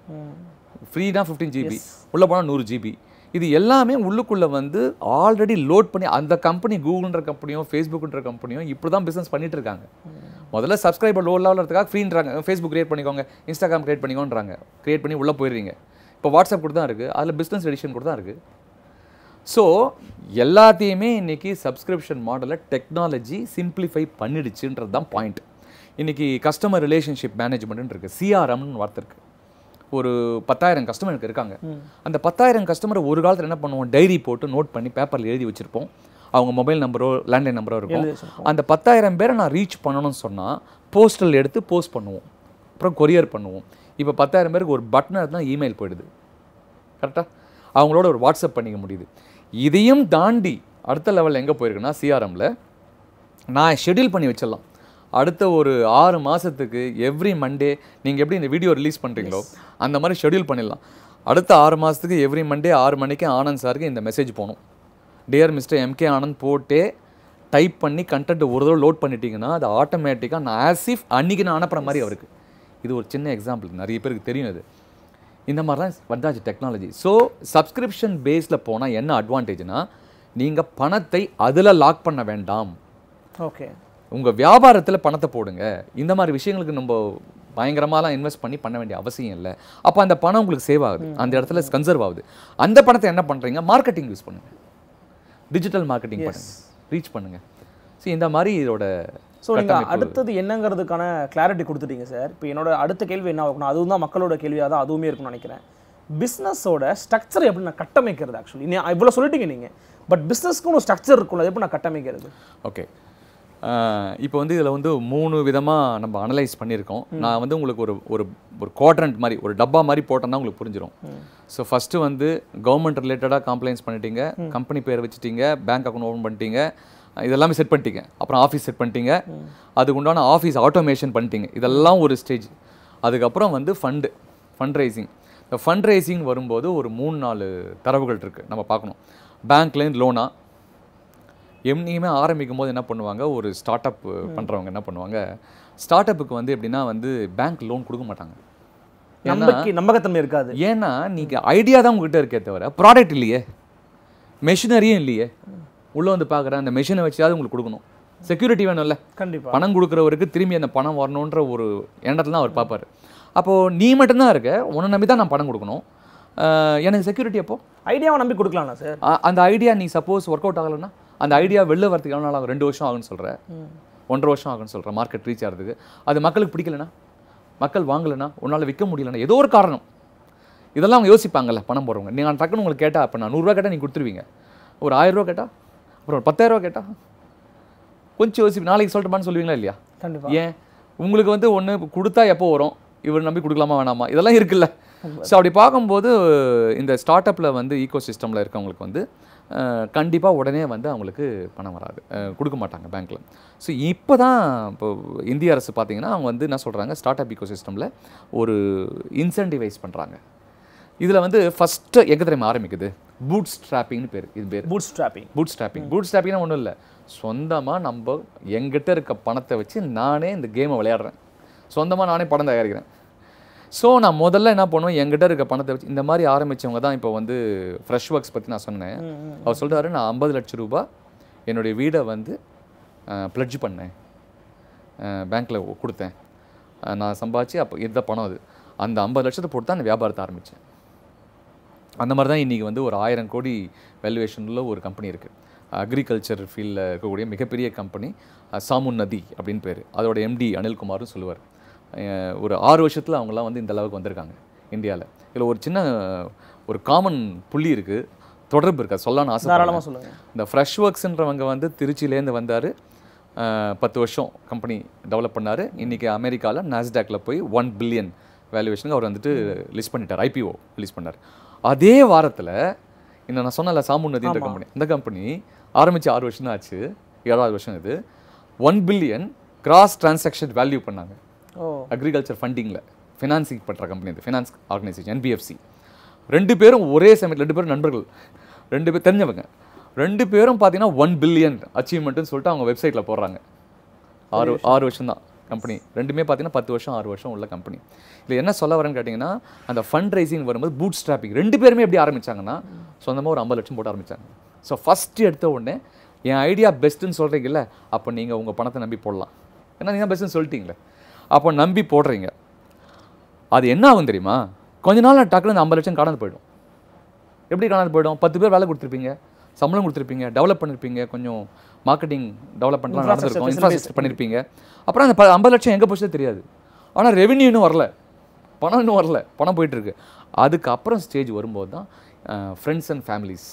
ஃப்ரீ தான் ஃபிஃப்டீன் ஜிபி உள்ளே போனால் நூறு ஜிபி இது எல்லாமே உள்ளுக்குள்ளே வந்து ஆல்ரெடி லோட் பண்ணி அந்த கம்பெனி கூகுள்ன்ற கம்பெனியும் ஃபேஸ்புக்குன்ற கம்பெனியும் இப்படி தான் பிஸ்னஸ் பண்ணிட்டு இருக்காங்க முதல்ல சப்ஸ்கிரைபர் லோ லெவலுக்காக ஃப்ரீன்றாங்க ஃபேஸ்புக் கிரியேட் பண்ணிக்கோங்க இன்ஸ்டாகிராம் கிரியேட் பண்ணிக்கோன்றாங்க கிரியேட் பண்ணி உள்ளே போயிடுறீங்க இப்போ வாட்ஸ்அப் கூட தான் இருக்குது அதில் பிஸ்னஸ் எடிஷன் கூட தான் இருக்குது ஸோ எல்லாத்தையுமே இன்றைக்கி சப்ஸ்கிரிப்ஷன் மாடலில் டெக்னாலஜி சிம்பிளிஃபை பண்ணிடுச்சுன்றது தான் பாயிண்ட் இன்றைக்கி கஸ்டமர் ரிலேஷன்ஷிப் மேனேஜ்மெண்ட்டுன்னு இருக்குது சிஆர்எம்னு வார்த்தை இருக்குது ஒரு பத்தாயிரம் கஸ்டமர் எனக்கு இருக்காங்க அந்த பத்தாயிரம் கஸ்டமரை ஒரு காலத்தில் என்ன பண்ணுவோம் டைரி போட்டு நோட் பண்ணி பேப்பரில் எழுதி வச்சுருப்போம் அவங்க மொபைல் நம்பரோ லேண்ட்லைன் நம்பரோ இருக்கும் அந்த பத்தாயிரம் பேரை நான் ரீச் பண்ணணும்னு சொன்னால் போஸ்டல் எடுத்து போஸ்ட் பண்ணுவோம் அப்புறம் கொரியர் பண்ணுவோம் இப்போ பத்தாயிரம் பேருக்கு ஒரு பட்டன் தான் இமெயில் போயிடுது கரெக்டாக அவங்களோட ஒரு வாட்ஸ்அப் பண்ணிக்க முடியுது இதையும் தாண்டி அடுத்த லெவலில் எங்கே போயிருக்குன்னா சிஆர்எம்மில் நான் ஷெடியூல் பண்ணி வச்சிடலாம் அடுத்த ஒரு ஆறு மாதத்துக்கு எவ்ரி மண்டே நீங்கள் எப்படி இந்த வீடியோ ரிலீஸ் பண்ணுறீங்களோ அந்த மாதிரி ஷெடியூல் பண்ணிடலாம் அடுத்த ஆறு மாதத்துக்கு எவ்ரி மண்டே ஆறு மணிக்கு ஆனந்த் சாருக்கு இந்த மெசேஜ் போகணும் டியர் மிஸ்டர் எம்கே ஆனந்த் போட்டே டைப் பண்ணி கண்டென்ட் ஒரு தடவை லோட் பண்ணிட்டீங்கன்னா அது ஆட்டோமேட்டிக்காக நான் ஆசிஃப் இஃப் அன்றைக்கி நான் அனுப்புகிற மாதிரி அவருக்கு இது ஒரு சின்ன எக்ஸாம்பிள் நிறைய பேருக்கு தெரியும் அது இந்த மாதிரி தான் வந்தாச்சு டெக்னாலஜி ஸோ சப்ஸ்கிரிப்ஷன் பேஸில் போனால் என்ன அட்வான்டேஜ்னால் நீங்கள் பணத்தை அதில் லாக் பண்ண வேண்டாம் ஓகே உங்கள் வியாபாரத்தில் பணத்தை போடுங்க இந்த மாதிரி விஷயங்களுக்கு நம்ம பயங்கரமாலாம் இன்வெஸ்ட் பண்ணி பண்ண வேண்டிய அவசியம் இல்லை அப்போ அந்த பணம் உங்களுக்கு சேவ் ஆகுது அந்த இடத்துல கன்சர்வ் ஆகுது அந்த பணத்தை என்ன பண்ணுறீங்க மார்க்கெட்டிங் யூஸ் பண்ணுங்க டிஜிட்டல் மார்க்கெட்டிங் ரீச் பண்ணுங்க ஸோ இந்த மாதிரி இதோட ஸோ நீங்கள் அடுத்தது என்னங்கிறதுக்கான கிளாரிட்டி கொடுத்துட்டீங்க சார் இப்போ என்னோட அடுத்த கேள்வி என்ன ஆகும் அதுவும் தான் மக்களோட கேள்வியாக தான் அதுவுமே இருக்கும்னு நினைக்கிறேன் பிஸ்னஸோட ஸ்ட்ரக்சர் எப்படி நான் கட்டமைக்கிறது ஆக்சுவலி இவ்வளோ சொல்லிட்டீங்க நீங்கள் பட் பிஸ்னஸ்க்கு ஒரு ஸ்ட்ரக்சர் இருக்கும் அது எப்படி நான் கட்டமைக்கிறது ஓகே இப்போ வந்து இதில் வந்து மூணு விதமாக நம்ம அனலைஸ் பண்ணியிருக்கோம் நான் வந்து உங்களுக்கு ஒரு ஒரு ஒரு குவாட்ரண்ட் மாதிரி ஒரு டப்பா மாதிரி போட்டோம்னா உங்களுக்கு புரிஞ்சிடும் ஸோ ஃபஸ்ட்டு வந்து கவர்மெண்ட் ரிலேட்டடாக கம்ப்ளைண்ட்ஸ் பண்ணிட்டீங்க கம்பெனி பேர் வச்சுட்டீங்க பேங்க் அக்கௌண்ட் ஓப்பன் பண்ணிட்டீங்க இதெல்லாமே செட் பண்ணிட்டீங்க அப்புறம் ஆஃபீஸ் செட் பண்ணிட்டீங்க அதுக்கு உண்டான ஆஃபீஸ் ஆட்டோமேஷன் பண்ணிட்டீங்க இதெல்லாம் ஒரு ஸ்டேஜ் அதுக்கப்புறம் வந்து ஃபண்டு ஃபண்ட் ரைசிங் இந்த ஃபண்ட் ரைசிங் வரும்போது ஒரு மூணு நாலு தரவுகள் இருக்குது நம்ம பார்க்கணும் பேங்க்லேருந்து லோனாக எம்னியுமே ஆரம்பிக்கும் போது என்ன பண்ணுவாங்க ஒரு ஸ்டார்ட் அப் பண்ணுறவங்க என்ன பண்ணுவாங்க ஸ்டார்ட் அப்புக்கு வந்து எப்படின்னா வந்து பேங்க் லோன் கொடுக்க மாட்டாங்க நம்பகத்தன்மை இருக்காது ஏன்னா நீங்கள் ஐடியா தான் உங்ககிட்ட இருக்கே தவிர ப்ராடக்ட் இல்லையே மெஷினரியும் இல்லையே உள்ளே வந்து பார்க்குற அந்த மெஷினை வச்சாவது உங்களுக்கு கொடுக்கணும் செக்யூரிட்டி வேணும்ல கண்டிப்பாக பணம் கொடுக்குறவருக்கு திரும்பி அந்த பணம் வரணுன்ற ஒரு எண்ணத்தில் தான் அவர் பார்ப்பார் அப்போது நீ மட்டும்தான் இருக்க உன்னை நம்பி தான் நான் பணம் கொடுக்கணும் எனக்கு செக்யூரிட்டி அப்போ ஐடியாவை நம்பி கொடுக்கலாம்ண்ணா சார் அந்த ஐடியா நீ சப்போஸ் ஒர்க் அவுட் ஆகலைன்னா அந்த ஐடியா வெளில வரதுக்கு எவ்வளோ நாள் ஆகும் ரெண்டு வருஷம் ஆகும்னு சொல்கிறேன் ஒன்றரை வருஷம் ஆகும்னு சொல்கிறேன் மார்க்கெட் ரீச் ஆகிறதுக்கு அது மக்களுக்கு பிடிக்கலனா மக்கள் வாங்கலைன்னா உன்னால் விற்க முடியலன்னா ஏதோ ஒரு காரணம் இதெல்லாம் அவங்க யோசிப்பாங்கல்ல பணம் போகிறவங்க நீங்கள் டக்குன்னு உங்களுக்கு கேட்டால் அப்போ நான் நூறுரூவா கேட்டால் நீங்கள் கொடுத்துருவீங்க ஒரு ஆயிரரூவா கேட்டால் அப்புறம் ஒரு பத்தாயிரரூவா கேட்டால் கொஞ்சம் யோசிப்பு நாளைக்கு சொல்லட்டுமான்னு சொல்லுவீங்களா இல்லையா கண்டிப்பாக ஏன் உங்களுக்கு வந்து ஒன்று கொடுத்தா எப்போ வரும் இவர் நம்பி கொடுக்கலாமா வேணாமா இதெல்லாம் இருக்குல்ல ஸோ அப்படி பார்க்கும்போது இந்த ஸ்டார்ட் அப்பில் வந்து ஈகோ சிஸ்டமில் இருக்கவங்களுக்கு வந்து கண்டிப்பாக உடனே வந்து அவங்களுக்கு பணம் வராது கொடுக்க மாட்டாங்க பேங்க்கில் ஸோ இப்போ தான் இப்போ இந்திய அரசு பார்த்திங்கன்னா அவங்க வந்து என்ன சொல்கிறாங்க ஸ்டார்ட் அப் இக்கோ சிஸ்டமில் ஒரு இன்சென்டிவைஸ் பண்ணுறாங்க இதில் வந்து ஃபஸ்ட்டு எங்கே தெரியுமா ஆரம்பிக்குது பூட் ஸ்ட்ராப்பிங்னு பேர் இது பேர் பூட் ஸ்ட்ராப்பிங் பூட் ஸ்ட்ராப்பிங் பூட் ஸ்ட்ராப்பிங்னா ஒன்றும் இல்லை சொந்தமாக நம்ம எங்கிட்ட இருக்க பணத்தை வச்சு நானே இந்த கேமை விளையாடுறேன் சொந்தமாக நானே படம் தயாரிக்கிறேன் ஸோ நான் முதல்ல என்ன பண்ணுவேன் என்கிட்ட இருக்க பணத்தை வச்சு இந்த மாதிரி ஆரம்பித்தவங்க தான் இப்போ வந்து ஃப்ரெஷ் ஒர்க்ஸ் பற்றி நான் சொன்னேன் அவர் சொல்கிறாரு நான் ஐம்பது லட்சம் ரூபா என்னுடைய வீடை வந்து ப்ளட்ஜ் பண்ணேன் பேங்க்கில் கொடுத்தேன் நான் சம்பாதிச்சு அப்போ இதை பணம் அது அந்த ஐம்பது லட்சத்தை போட்டு தான் நான் வியாபாரத்தை ஆரம்பித்தேன் அந்த மாதிரி தான் இன்றைக்கி வந்து ஒரு ஆயிரம் கோடி வேல்யூவேஷனில் ஒரு கம்பெனி இருக்குது அக்ரிகல்ச்சர் ஃபீல்டில் இருக்கக்கூடிய மிகப்பெரிய கம்பெனி சாமுன் நதி அப்படின்னு பேர் அதோட எம்டி அனில்குமார்னு சொல்லுவார் ஒரு ஆறு வருஷத்தில் அவங்களாம் வந்து இந்த அளவுக்கு வந்திருக்காங்க இந்தியாவில் இதில் ஒரு சின்ன ஒரு காமன் புள்ளி இருக்குது தொடர்பு இருக்கா சொல்லான்னு ஆசை சொல்லுங்கள் இந்த ஃப்ரெஷ் ஒர்க்ஸுன்றவங்க வந்து திருச்சியிலேருந்து வந்தார் பத்து வருஷம் கம்பெனி டெவலப் பண்ணார் இன்றைக்கி அமெரிக்காவில் நாஸ்டாக்கில் போய் ஒன் பில்லியன் வேல்யூவேஷனுக்கு அவர் வந்துட்டு லிஸ்ட் பண்ணிட்டார் ஐபிஓ லிஸ்ட் பண்ணார் அதே வாரத்தில் இந்த நான் சொன்னல சாமு கம்பெனி இந்த கம்பெனி ஆரம்பித்து ஆறு வருஷம் ஆச்சு ஏழாவது வருஷம் இது one billion gross transaction value பண்ணாங்க அக்ரிகல்ச்சர் ஃபண்டிங்கில் ஃபினான்சிங் பண்ணுற கம்பெனி இது ஃபினான்ஸ் ஆர்கனைசேஷன் என்பிஎஃப்சி ரெண்டு பேரும் ஒரே சமயத்தில் ரெண்டு பேரும் நண்பர்கள் ரெண்டு பேர் தெரிஞ்சவங்க ரெண்டு பேரும் பார்த்தீங்கன்னா ஒன் பில்லியன் அச்சீவ்மெண்ட்டுன்னு சொல்லிட்டு அவங்க வெப்சைட்டில் போடுறாங்க ஆறு ஆறு வருஷம் தான் கம்பெனி ரெண்டுமே பார்த்தீங்கன்னா பத்து வருஷம் ஆறு வருஷம் உள்ள கம்பெனி இதில் என்ன சொல்ல வரேன்னு கேட்டிங்கன்னா அந்த ஃபண்ட் ரைசிங் வரும்போது பூட் ஸ்ட்ராப்பிங் ரெண்டு பேருமே எப்படி ஆரம்பித்தாங்கன்னா சொந்தமாக ஒரு ஐம்பது லட்சம் போட்டு ஆரம்பித்தாங்க ஸோ ஃபஸ்ட்டு எடுத்த உடனே என் ஐடியா பெஸ்ட்டுன்னு சொல்கிறீங்கல்ல அப்போ நீங்கள் உங்கள் பணத்தை நம்பி போடலாம் ஏன்னா நீங்கள் பெஸ்ட்டுன்னு சொல்லிட்டீங்களே அப்போ நம்பி போடுறீங்க அது என்ன ஆகும் தெரியுமா கொஞ்ச நாள் நான் டக்குனு ஐம்பது லட்சம் கடந்து போயிடும் எப்படி கடந்து போயிடும் பத்து பேர் வேலை கொடுத்துருப்பீங்க சம்பளம் கொடுத்துருப்பீங்க டெவலப் பண்ணியிருப்பீங்க கொஞ்சம் மார்க்கெட்டிங் டெவலப் பண்ணலாம் நடந்திருக்கும் இன்ஃப்ராஸ்ட்ரக்சர் பண்ணியிருப்பீங்க அப்புறம் அந்த ஐம்பது லட்சம் எங்கே போச்சு தெரியாது ஆனால் ரெவென்யூ இன்னும் வரல பணம் இன்னும் வரல பணம் போயிட்டுருக்கு அதுக்கப்புறம் ஸ்டேஜ் வரும்போது தான் ஃப்ரெண்ட்ஸ் அண்ட் ஃபேமிலிஸ்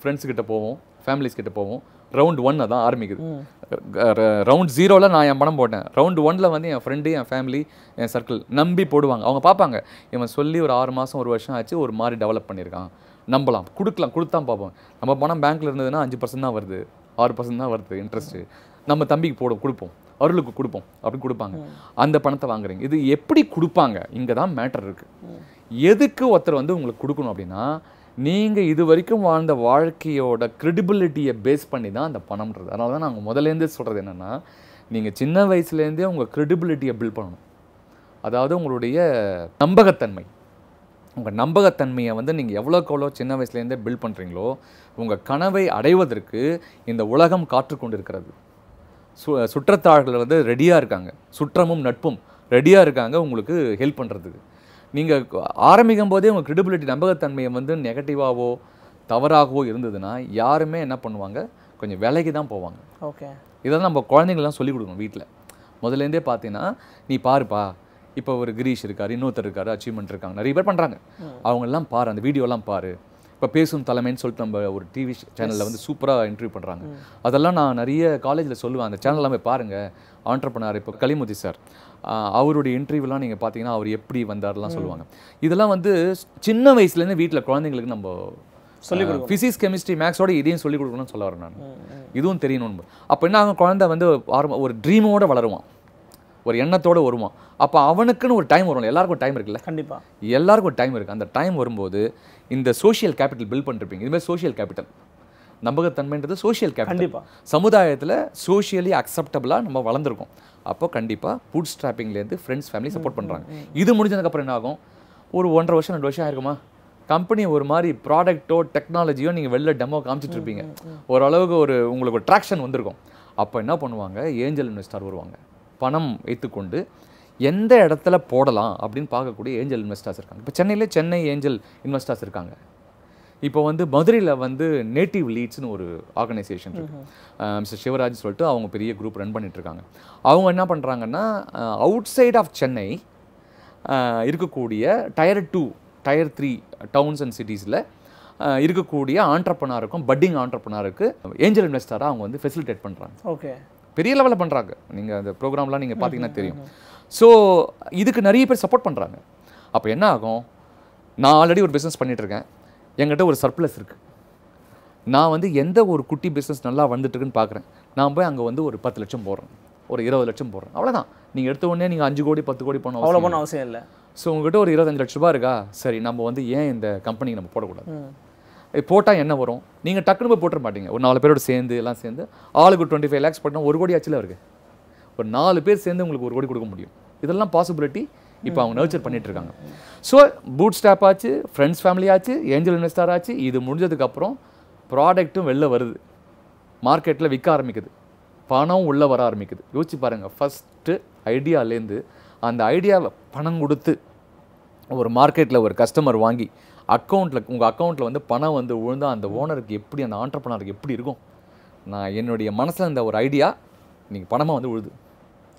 ஃப்ரெண்ட்ஸ் கிட்ட போவோம் ஃபேமிலிஸ் கிட்ட போவோம் ரவுண்ட் ஒன்னை தான் ஆரம்பிக்குது ரவுண்ட் ஜீரோவில் நான் என் பணம் போட்டேன் ரவுண்ட் ஒனில் வந்து என் ஃப்ரெண்டு என் ஃபேமிலி என் சர்க்கிள் நம்பி போடுவாங்க அவங்க பார்ப்பாங்க இவன் சொல்லி ஒரு ஆறு மாதம் ஒரு வருஷம் ஆச்சு ஒரு மாதிரி டெவலப் பண்ணியிருக்கான் நம்பலாம் கொடுக்கலாம் கொடுத்தான் பார்ப்போம் நம்ம பணம் பேங்க்கில் இருந்ததுன்னா அஞ்சு பர்சன்ட் தான் வருது ஆறு பர்சன்ட் தான் வருது இன்ட்ரெஸ்ட்டு நம்ம தம்பிக்கு போடும் கொடுப்போம் அருளுக்கு கொடுப்போம் அப்படின்னு கொடுப்பாங்க அந்த பணத்தை வாங்குறீங்க இது எப்படி கொடுப்பாங்க இங்கே தான் மேட்டர் இருக்குது எதுக்கு ஒருத்தர் வந்து உங்களுக்கு கொடுக்கணும் அப்படின்னா நீங்கள் இது வரைக்கும் வாழ்ந்த வாழ்க்கையோட க்ரெடிபிலிட்டியை பேஸ் பண்ணி தான் அந்த பணம்ன்றது அதனால தான் நாங்கள் முதலேருந்தே சொல்கிறது என்னென்னா நீங்கள் சின்ன வயசுலேருந்தே உங்கள் க்ரெடிபிலிட்டியை பில்ட் பண்ணணும் அதாவது உங்களுடைய நம்பகத்தன்மை உங்கள் நம்பகத்தன்மையை வந்து நீங்கள் எவ்வளோக்கு எவ்வளோ சின்ன வயசுலேருந்தே பில்ட் பண்ணுறீங்களோ உங்கள் கனவை அடைவதற்கு இந்த உலகம் காற்றுக்கொண்டு இருக்கிறது சு சுற்றத்தாள்கள் வந்து ரெடியாக இருக்காங்க சுற்றமும் நட்பும் ரெடியாக இருக்காங்க உங்களுக்கு ஹெல்ப் பண்ணுறதுக்கு நீங்கள் ஆரம்பிக்கும் போதே உங்கள் கிரெடிபிலிட்டி நம்பகத்தன்மையை வந்து நெகட்டிவாகவோ தவறாகவோ இருந்ததுன்னா யாருமே என்ன பண்ணுவாங்க கொஞ்சம் விலைக்கு தான் போவாங்க ஓகே இதெல்லாம் நம்ம குழந்தைங்களாம் சொல்லிக் கொடுக்கணும் வீட்டில் முதலேருந்தே பார்த்தீங்கன்னா நீ பாருப்பா இப்போ ஒரு கிரீஷ் இருக்கார் இன்னொருத்தர் இருக்கார் அச்சீவ்மெண்ட் இருக்காங்க நிறைய பேர் பண்ணுறாங்க அவங்கெல்லாம் பாரு அந்த வீடியோலாம் பாரு இப்போ பேசும் தலைமைன்னு சொல்லிட்டு நம்ம ஒரு டிவி சேனலில் வந்து சூப்பராக இன்டர்வியூ பண்ணுறாங்க அதெல்லாம் நான் நிறைய காலேஜில் சொல்லுவேன் அந்த சேனல்லாம் போய் பாருங்கள் ஆண்டர்பனார் இப்போ கலிமுதி சார் அவருடைய இன்டர்வியூலாம் நீங்கள் பார்த்தீங்கன்னா அவர் எப்படி வந்தார்லாம் சொல்லுவாங்க இதெல்லாம் வந்து சின்ன வயசுலேருந்து வீட்டில் குழந்தைங்களுக்கு நம்ம சொல்லி கொடுக்கணும் ஃபிசிக்ஸ் கெமிஸ்ட்ரி மேக்ஸோட இதையும் சொல்லிக் கொடுக்கணும்னு சொல்ல வரேன் நான் இதுவும் தெரியணும்னு அப்போ என்ன ஆகும் குழந்தை வந்து ஆரம்ப ஒரு ட்ரீமோடு வளருவான் ஒரு எண்ணத்தோடு வருவான் அப்போ அவனுக்குன்னு ஒரு டைம் வரும் எல்லாருக்கும் டைம் இருக்குல்ல கண்டிப்பாக எல்லாருக்கும் டைம் இருக்குது அந்த டைம் வரும்போது இந்த சோஷியல் கேபிட்டல் பில்ட் பண்ணிருப்பீங்க இதுமாதிரி சோஷியல் கேபிட்டல் நம்பகத்தன்மைன்றது சோஷியல் கேபிட்டல் கண்டிப்பாக சமுதாயத்தில் சோஷியலி அக்செப்டபுளாக நம்ம வளர்ந்துருக்கோம் அப்போ கண்டிப்பாக ஃபுட் ஸ்ட்ராப்பிங்லேருந்து ஃப்ரெண்ட்ஸ் ஃபேமிலி சப்போர்ட் பண்ணுறாங்க இது முடிஞ்சதுக்கப்புறம் என்ன ஆகும் ஒரு ஒன்றரை வருஷம் ரெண்டு வருஷம் ஆயிருக்குமா கம்பெனி ஒரு மாதிரி ப்ராடக்ட்டோ டெக்னாலஜியோ நீங்கள் வெளில டெமோ காமிச்சிட்டு இருப்பீங்க ஓரளவுக்கு ஒரு உங்களுக்கு ஒரு ட்ராக்ஷன் வந்திருக்கும் அப்போ என்ன பண்ணுவாங்க ஏஞ்சல் இன்வெஸ்டார் வருவாங்க பணம் வைத்துக்கொண்டு எந்த இடத்துல போடலாம் அப்படின்னு பார்க்கக்கூடிய ஏஞ்சல் இன்வெஸ்டர்ஸ் இருக்காங்க இப்போ சென்னையில் சென்னை ஏஞ்சல் இன்வெஸ்டர்ஸ் இருக்காங்க இப்போ வந்து மதுரையில் வந்து நேட்டிவ் லீட்ஸ்னு ஒரு ஆர்கனைசேஷன் இருக்குது மிஸ்டர் சிவராஜ் சொல்லிட்டு அவங்க பெரிய குரூப் ரன் பண்ணிட்டுருக்காங்க அவங்க என்ன பண்ணுறாங்கன்னா அவுட் சைட் ஆஃப் சென்னை இருக்கக்கூடிய tier two tier three towns and சிட்டிஸில் இருக்கக்கூடிய ஆண்டர்பனாருக்கும் பட்டிங் ஆண்டர்பனாருக்கு ஏஞ்சல் இன்வெஸ்டராக அவங்க வந்து ஃபெசிலிட்டேட் பண்ணுறாங்க ஓகே பெரிய லெவலில் பண்ணுறாங்க நீங்கள் அந்த ப்ரோக்ராம்லாம் நீங்கள் பார்த்தீங்கன்னா தெரியும் ஸோ இதுக்கு நிறைய பேர் சப்போர்ட் பண்ணுறாங்க அப்போ என்ன ஆகும் நான் ஆல்ரெடி ஒரு பிஸ்னஸ் பண்ணிகிட்ருக்கேன் என்கிட்ட ஒரு சர்ப்ளஸ் இருக்குது நான் வந்து எந்த ஒரு குட்டி பிஸ்னஸ் நல்லா வந்துட்டுருக்குன்னு பார்க்குறேன் நான் போய் அங்கே வந்து ஒரு பத்து லட்சம் போடுறேன் ஒரு இருபது லட்சம் போடுறேன் அவ்வளோதான் நீங்கள் எடுத்த உடனே நீங்கள் அஞ்சு கோடி பத்து கோடி போனோம் அவ்வளோ போன அவசியம் இல்லை ஸோ உங்ககிட்ட ஒரு இருபத்தஞ்சு லட்ச ரூபா இருக்கா சரி நம்ம வந்து ஏன் இந்த கம்பெனிக்கு நம்ம போடக்கூடாது போட்டால் என்ன வரும் நீங்கள் டக்குனு போய் போட்டுற மாட்டீங்க ஒரு நாலு பேரோட சேர்ந்து எல்லாம் சேர்ந்து ஆளுக்கு டுவெண்ட்டி ஃபைவ் லேக்ஸ் போட்டோம் ஒரு கோடி ஆச்சுல இருக்குது ஒரு நாலு பேர் சேர்ந்து உங்களுக்கு ஒரு கோடி கொடுக்க முடியும் இதெல்லாம் பாசிபிலிட்டி இப்போ அவங்க நர்ச்சர் பண்ணிட்டு இருக்காங்க ஸோ பூட் ஸ்டாப் ஆச்சு ஃப்ரெண்ட்ஸ் ஃபேமிலி ஆச்சு ஏஞ்சல் இன்வெஸ்டர் ஆச்சு இது முடிஞ்சதுக்கப்புறம் ப்ராடக்ட்டும் வெளில வருது மார்க்கெட்டில் விற்க ஆரம்பிக்குது பணம் உள்ளே வர ஆரம்பிக்குது யோசிச்சு பாருங்கள் ஃபஸ்ட்டு ஐடியாலேருந்து அந்த ஐடியாவை பணம் கொடுத்து ஒரு மார்க்கெட்டில் ஒரு கஸ்டமர் வாங்கி அக்கௌண்ட்டில் உங்கள் அக்கௌண்ட்டில் வந்து பணம் வந்து விழுந்தால் அந்த ஓனருக்கு எப்படி அந்த ஆண்டர்பனருக்கு எப்படி இருக்கும் நான் என்னுடைய மனசில் இருந்த ஒரு ஐடியா நீங்கள் பணமாக வந்து விழுது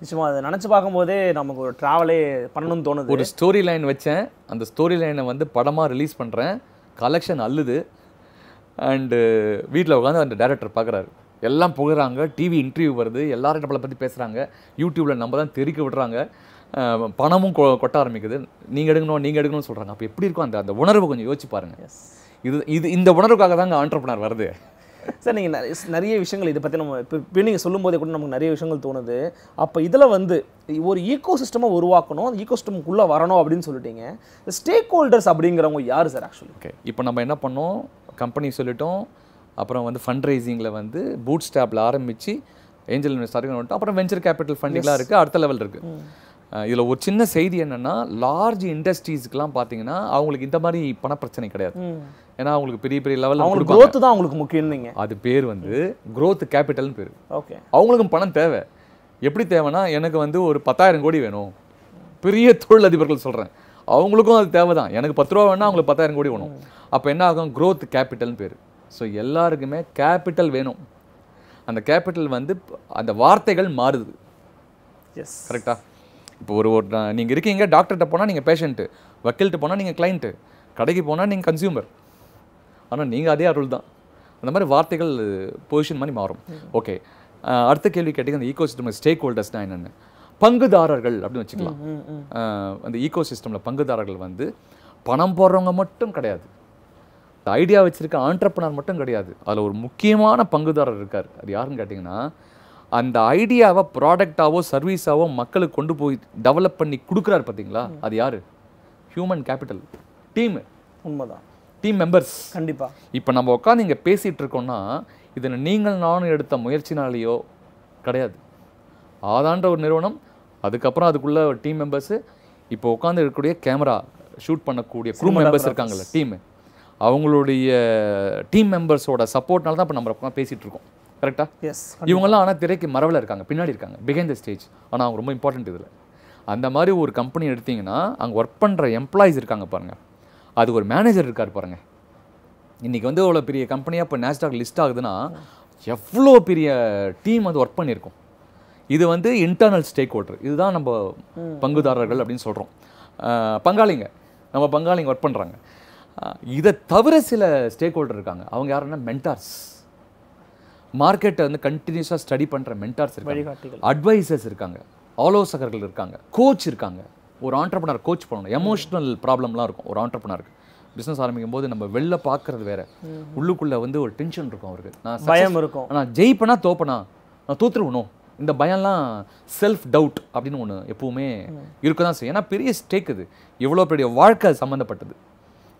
நிச்சயமாக அதை நினச்சி பார்க்கும்போதே நமக்கு ஒரு ட்ராவலே பண்ணணும்னு தோணுது ஒரு ஸ்டோரி லைன் வச்சேன் அந்த ஸ்டோரி லைனை வந்து படமாக ரிலீஸ் பண்ணுறேன் கலெக்ஷன் அல்லுது அண்டு வீட்டில் உட்காந்து அந்த டேரக்டர் பார்க்குறாரு எல்லாம் புகிறாங்க டிவி இன்டர்வியூ வருது எல்லாரும் நம்மளை பற்றி பேசுகிறாங்க யூடியூப்பில் நம்ம தான் தெரிக்க விடுறாங்க பணமும் கொ கொட்ட ஆரம்பிக்குது நீங்கள் எடுக்கணும் நீங்கள் எடுக்கணும்னு சொல்கிறாங்க அப்போ எப்படி இருக்கும் அந்த அந்த உணர்வை கொஞ்சம் யோசிச்சு பாருங்கள் இது இது இந்த உணர்வுக்காக தாங்க ஆண்டர்பனர் வருது சார் நீங்கள் நிறைய விஷயங்கள் இதை பற்றி நம்ம இப்போ இப்போ நீங்கள் சொல்லும் போதே கூட நமக்கு நிறைய விஷயங்கள் தோணுது அப்போ இதில் வந்து ஒரு ஈக்கோ சிஸ்டமாக உருவாக்கணும் அந்த ஈகோ சிஸ்டமுக்குள்ளே வரணும் அப்படின்னு சொல்லிட்டீங்க ஸ்டேக் ஹோல்டர்ஸ் அப்படிங்கிறவங்க யார் சார் ஆக்சுவலி ஓகே இப்போ நம்ம என்ன பண்ணோம் கம்பெனி சொல்லிட்டோம் அப்புறம் வந்து ஃபண்ட் ரைசிங்கில் வந்து பூட் ஸ்டாப்பில் ஆரம்பித்து ஏஞ்சல் இன்வெஸ்ட் வரைக்கும் அப்புறம் வெஞ்சர் கேபிட்டல் ஃபண்டிங்லாம் இருக்குது அடுத்த லெவல் இருக்குது இதில் ஒரு சின்ன செய்தி என்னென்னா லார்ஜ் இண்டஸ்ட்ரீஸ்க்குலாம் பார்த்தீங்கன்னா அவங்களுக்கு இந்த மாதிரி பணப்பிரச்சனை கிடையாது ஏன்னா அவங்களுக்கு பெரிய பெரிய லெவலில் அவங்களுக்கு க்ரோத்து தான் அவங்களுக்கு முக்கியம் இல்லைங்க அது பேர் வந்து க்ரோத் கேபிட்டல்னு பேர் ஓகே அவங்களுக்கும் பணம் தேவை எப்படி தேவைன்னா எனக்கு வந்து ஒரு பத்தாயிரம் கோடி வேணும் பெரிய தொழில் அதிபர்கள் சொல்கிறேன் அவங்களுக்கும் அது தேவை தான் எனக்கு பத்து ரூபா வேணால் அவங்களுக்கு பத்தாயிரம் கோடி வேணும் அப்போ என்ன ஆகும் க்ரோத் கேபிட்டல்னு பேர் ஸோ எல்லாருக்குமே கேபிட்டல் வேணும் அந்த கேபிட்டல் வந்து அந்த வார்த்தைகள் மாறுது எஸ் கரெக்டாக இப்போ ஒரு ஒரு நீங்கள் இருக்கீங்க டாக்டர்கிட்ட போனால் நீங்கள் பேஷண்ட்டு வக்கீல்கிட்ட போனால் நீங்கள் கிளைண்ட்டு கடைக்கு போனால் நீங்கள் கன்சியூமர் ஆனால் நீங்கள் அதே அருள் தான் அந்த மாதிரி வார்த்தைகள் பொசிஷன் மாதிரி மாறும் ஓகே அடுத்த கேள்வி கேட்டிங்க அந்த ஈகோ சிஸ்டம் ஸ்டேக் ஹோல்டர்ஸ்னால் என்னென்னு பங்குதாரர்கள் அப்படின்னு வச்சுக்கலாம் அந்த ஈகோ சிஸ்டமில் பங்குதாரர்கள் வந்து பணம் போடுறவங்க மட்டும் கிடையாது ஐடியா வச்சுருக்க ஆண்டர்பனர் மட்டும் கிடையாது அதில் ஒரு முக்கியமான பங்குதாரர் இருக்கார் அது யாருன்னு கேட்டிங்கன்னா அந்த ஐடியாவை ப்ராடக்டாவோ சர்வீஸாவோ மக்களுக்கு கொண்டு போய் டெவலப் பண்ணி கொடுக்குறாரு பார்த்தீங்களா அது யார் ஹியூமன் கேபிட்டல் டீம் உண்மைதான் டீம் மெம்பர்ஸ் கண்டிப்பாக இப்போ நம்ம உட்காந்து இங்கே பேசிகிட்டு இருக்கோம்னா இதில் நீங்கள் நானும் எடுத்த முயற்சினாலேயோ கிடையாது ஆதான்ற ஒரு நிறுவனம் அதுக்கப்புறம் அதுக்குள்ளே டீம் மெம்பர்ஸு இப்போ உட்காந்து இருக்கக்கூடிய கேமரா ஷூட் பண்ணக்கூடிய குரூ மெம்பர்ஸ் இருக்காங்கல்ல டீம் அவங்களுடைய டீம் மெம்பர்ஸோட சப்போர்ட்னால தான் இப்போ நம்ம உட்காந்து பேசிகிட்டு இருக்கோம் கரெக்டா எஸ் இவங்கெல்லாம் ஆனால் திரைக்கு மரவில் இருக்காங்க பின்னாடி இருக்காங்க பிகைண்ட் த ஸ்டேஜ் ஆனால் அவங்க ரொம்ப இம்பார்ட்டன்ட் இதில் அந்த மாதிரி ஒரு கம்பெனி எடுத்திங்கன்னா அங்கே ஒர்க் பண்ணுற எம்ப்ளாயிஸ் இருக்காங்க பாருங்கள் அது ஒரு மேனேஜர் இருக்கார் பாருங்கள் இன்றைக்கி வந்து அவ்வளோ பெரிய கம்பெனியாக இப்போ நேஸ்டாக் லிஸ்ட் ஆகுதுன்னா எவ்வளோ பெரிய டீம் அது ஒர்க் பண்ணியிருக்கும் இது வந்து இன்டர்னல் ஸ்டேக் ஹோல்டர் இதுதான் நம்ம பங்குதாரர்கள் அப்படின்னு சொல்கிறோம் பங்காளிங்க நம்ம பங்காளிங்க ஒர்க் பண்ணுறாங்க இதை தவிர சில ஸ்டேக் ஹோல்டர் இருக்காங்க அவங்க யாருன்னா மென்டார்ஸ் மார்க்கெட்டை வந்து கண்டினியூஸாக ஸ்டடி பண்ணுற மென்டார்ஸ் இருக்காங்க அட்வைசர்ஸ் இருக்காங்க ஆலோசகர்கள் இருக்காங்க கோச் இருக்காங்க ஒரு ஆண்டர்பனர் கோச் பண்ணணும் எமோஷ்னல் ப்ராப்ளம்லாம் இருக்கும் ஒரு ஆண்டர்பனருக்கு பிஸ்னஸ் ஆரம்பிக்கும் போது நம்ம வெளில பார்க்கறது வேற உள்ளுக்குள்ளே வந்து ஒரு டென்ஷன் இருக்கும் அவருக்கு நான் பயம் இருக்கும் ஆனால் ஜெயிப்பனா தோப்பனா நான் தோத்துருவணும் இந்த பயம்லாம் செல்ஃப் டவுட் அப்படின்னு ஒன்று எப்பவுமே இருக்க தான் செய்யும் ஏன்னா பெரிய ஸ்டேக் இது எவ்வளோ பெரிய வாழ்க்கை சம்மந்தப்பட்டது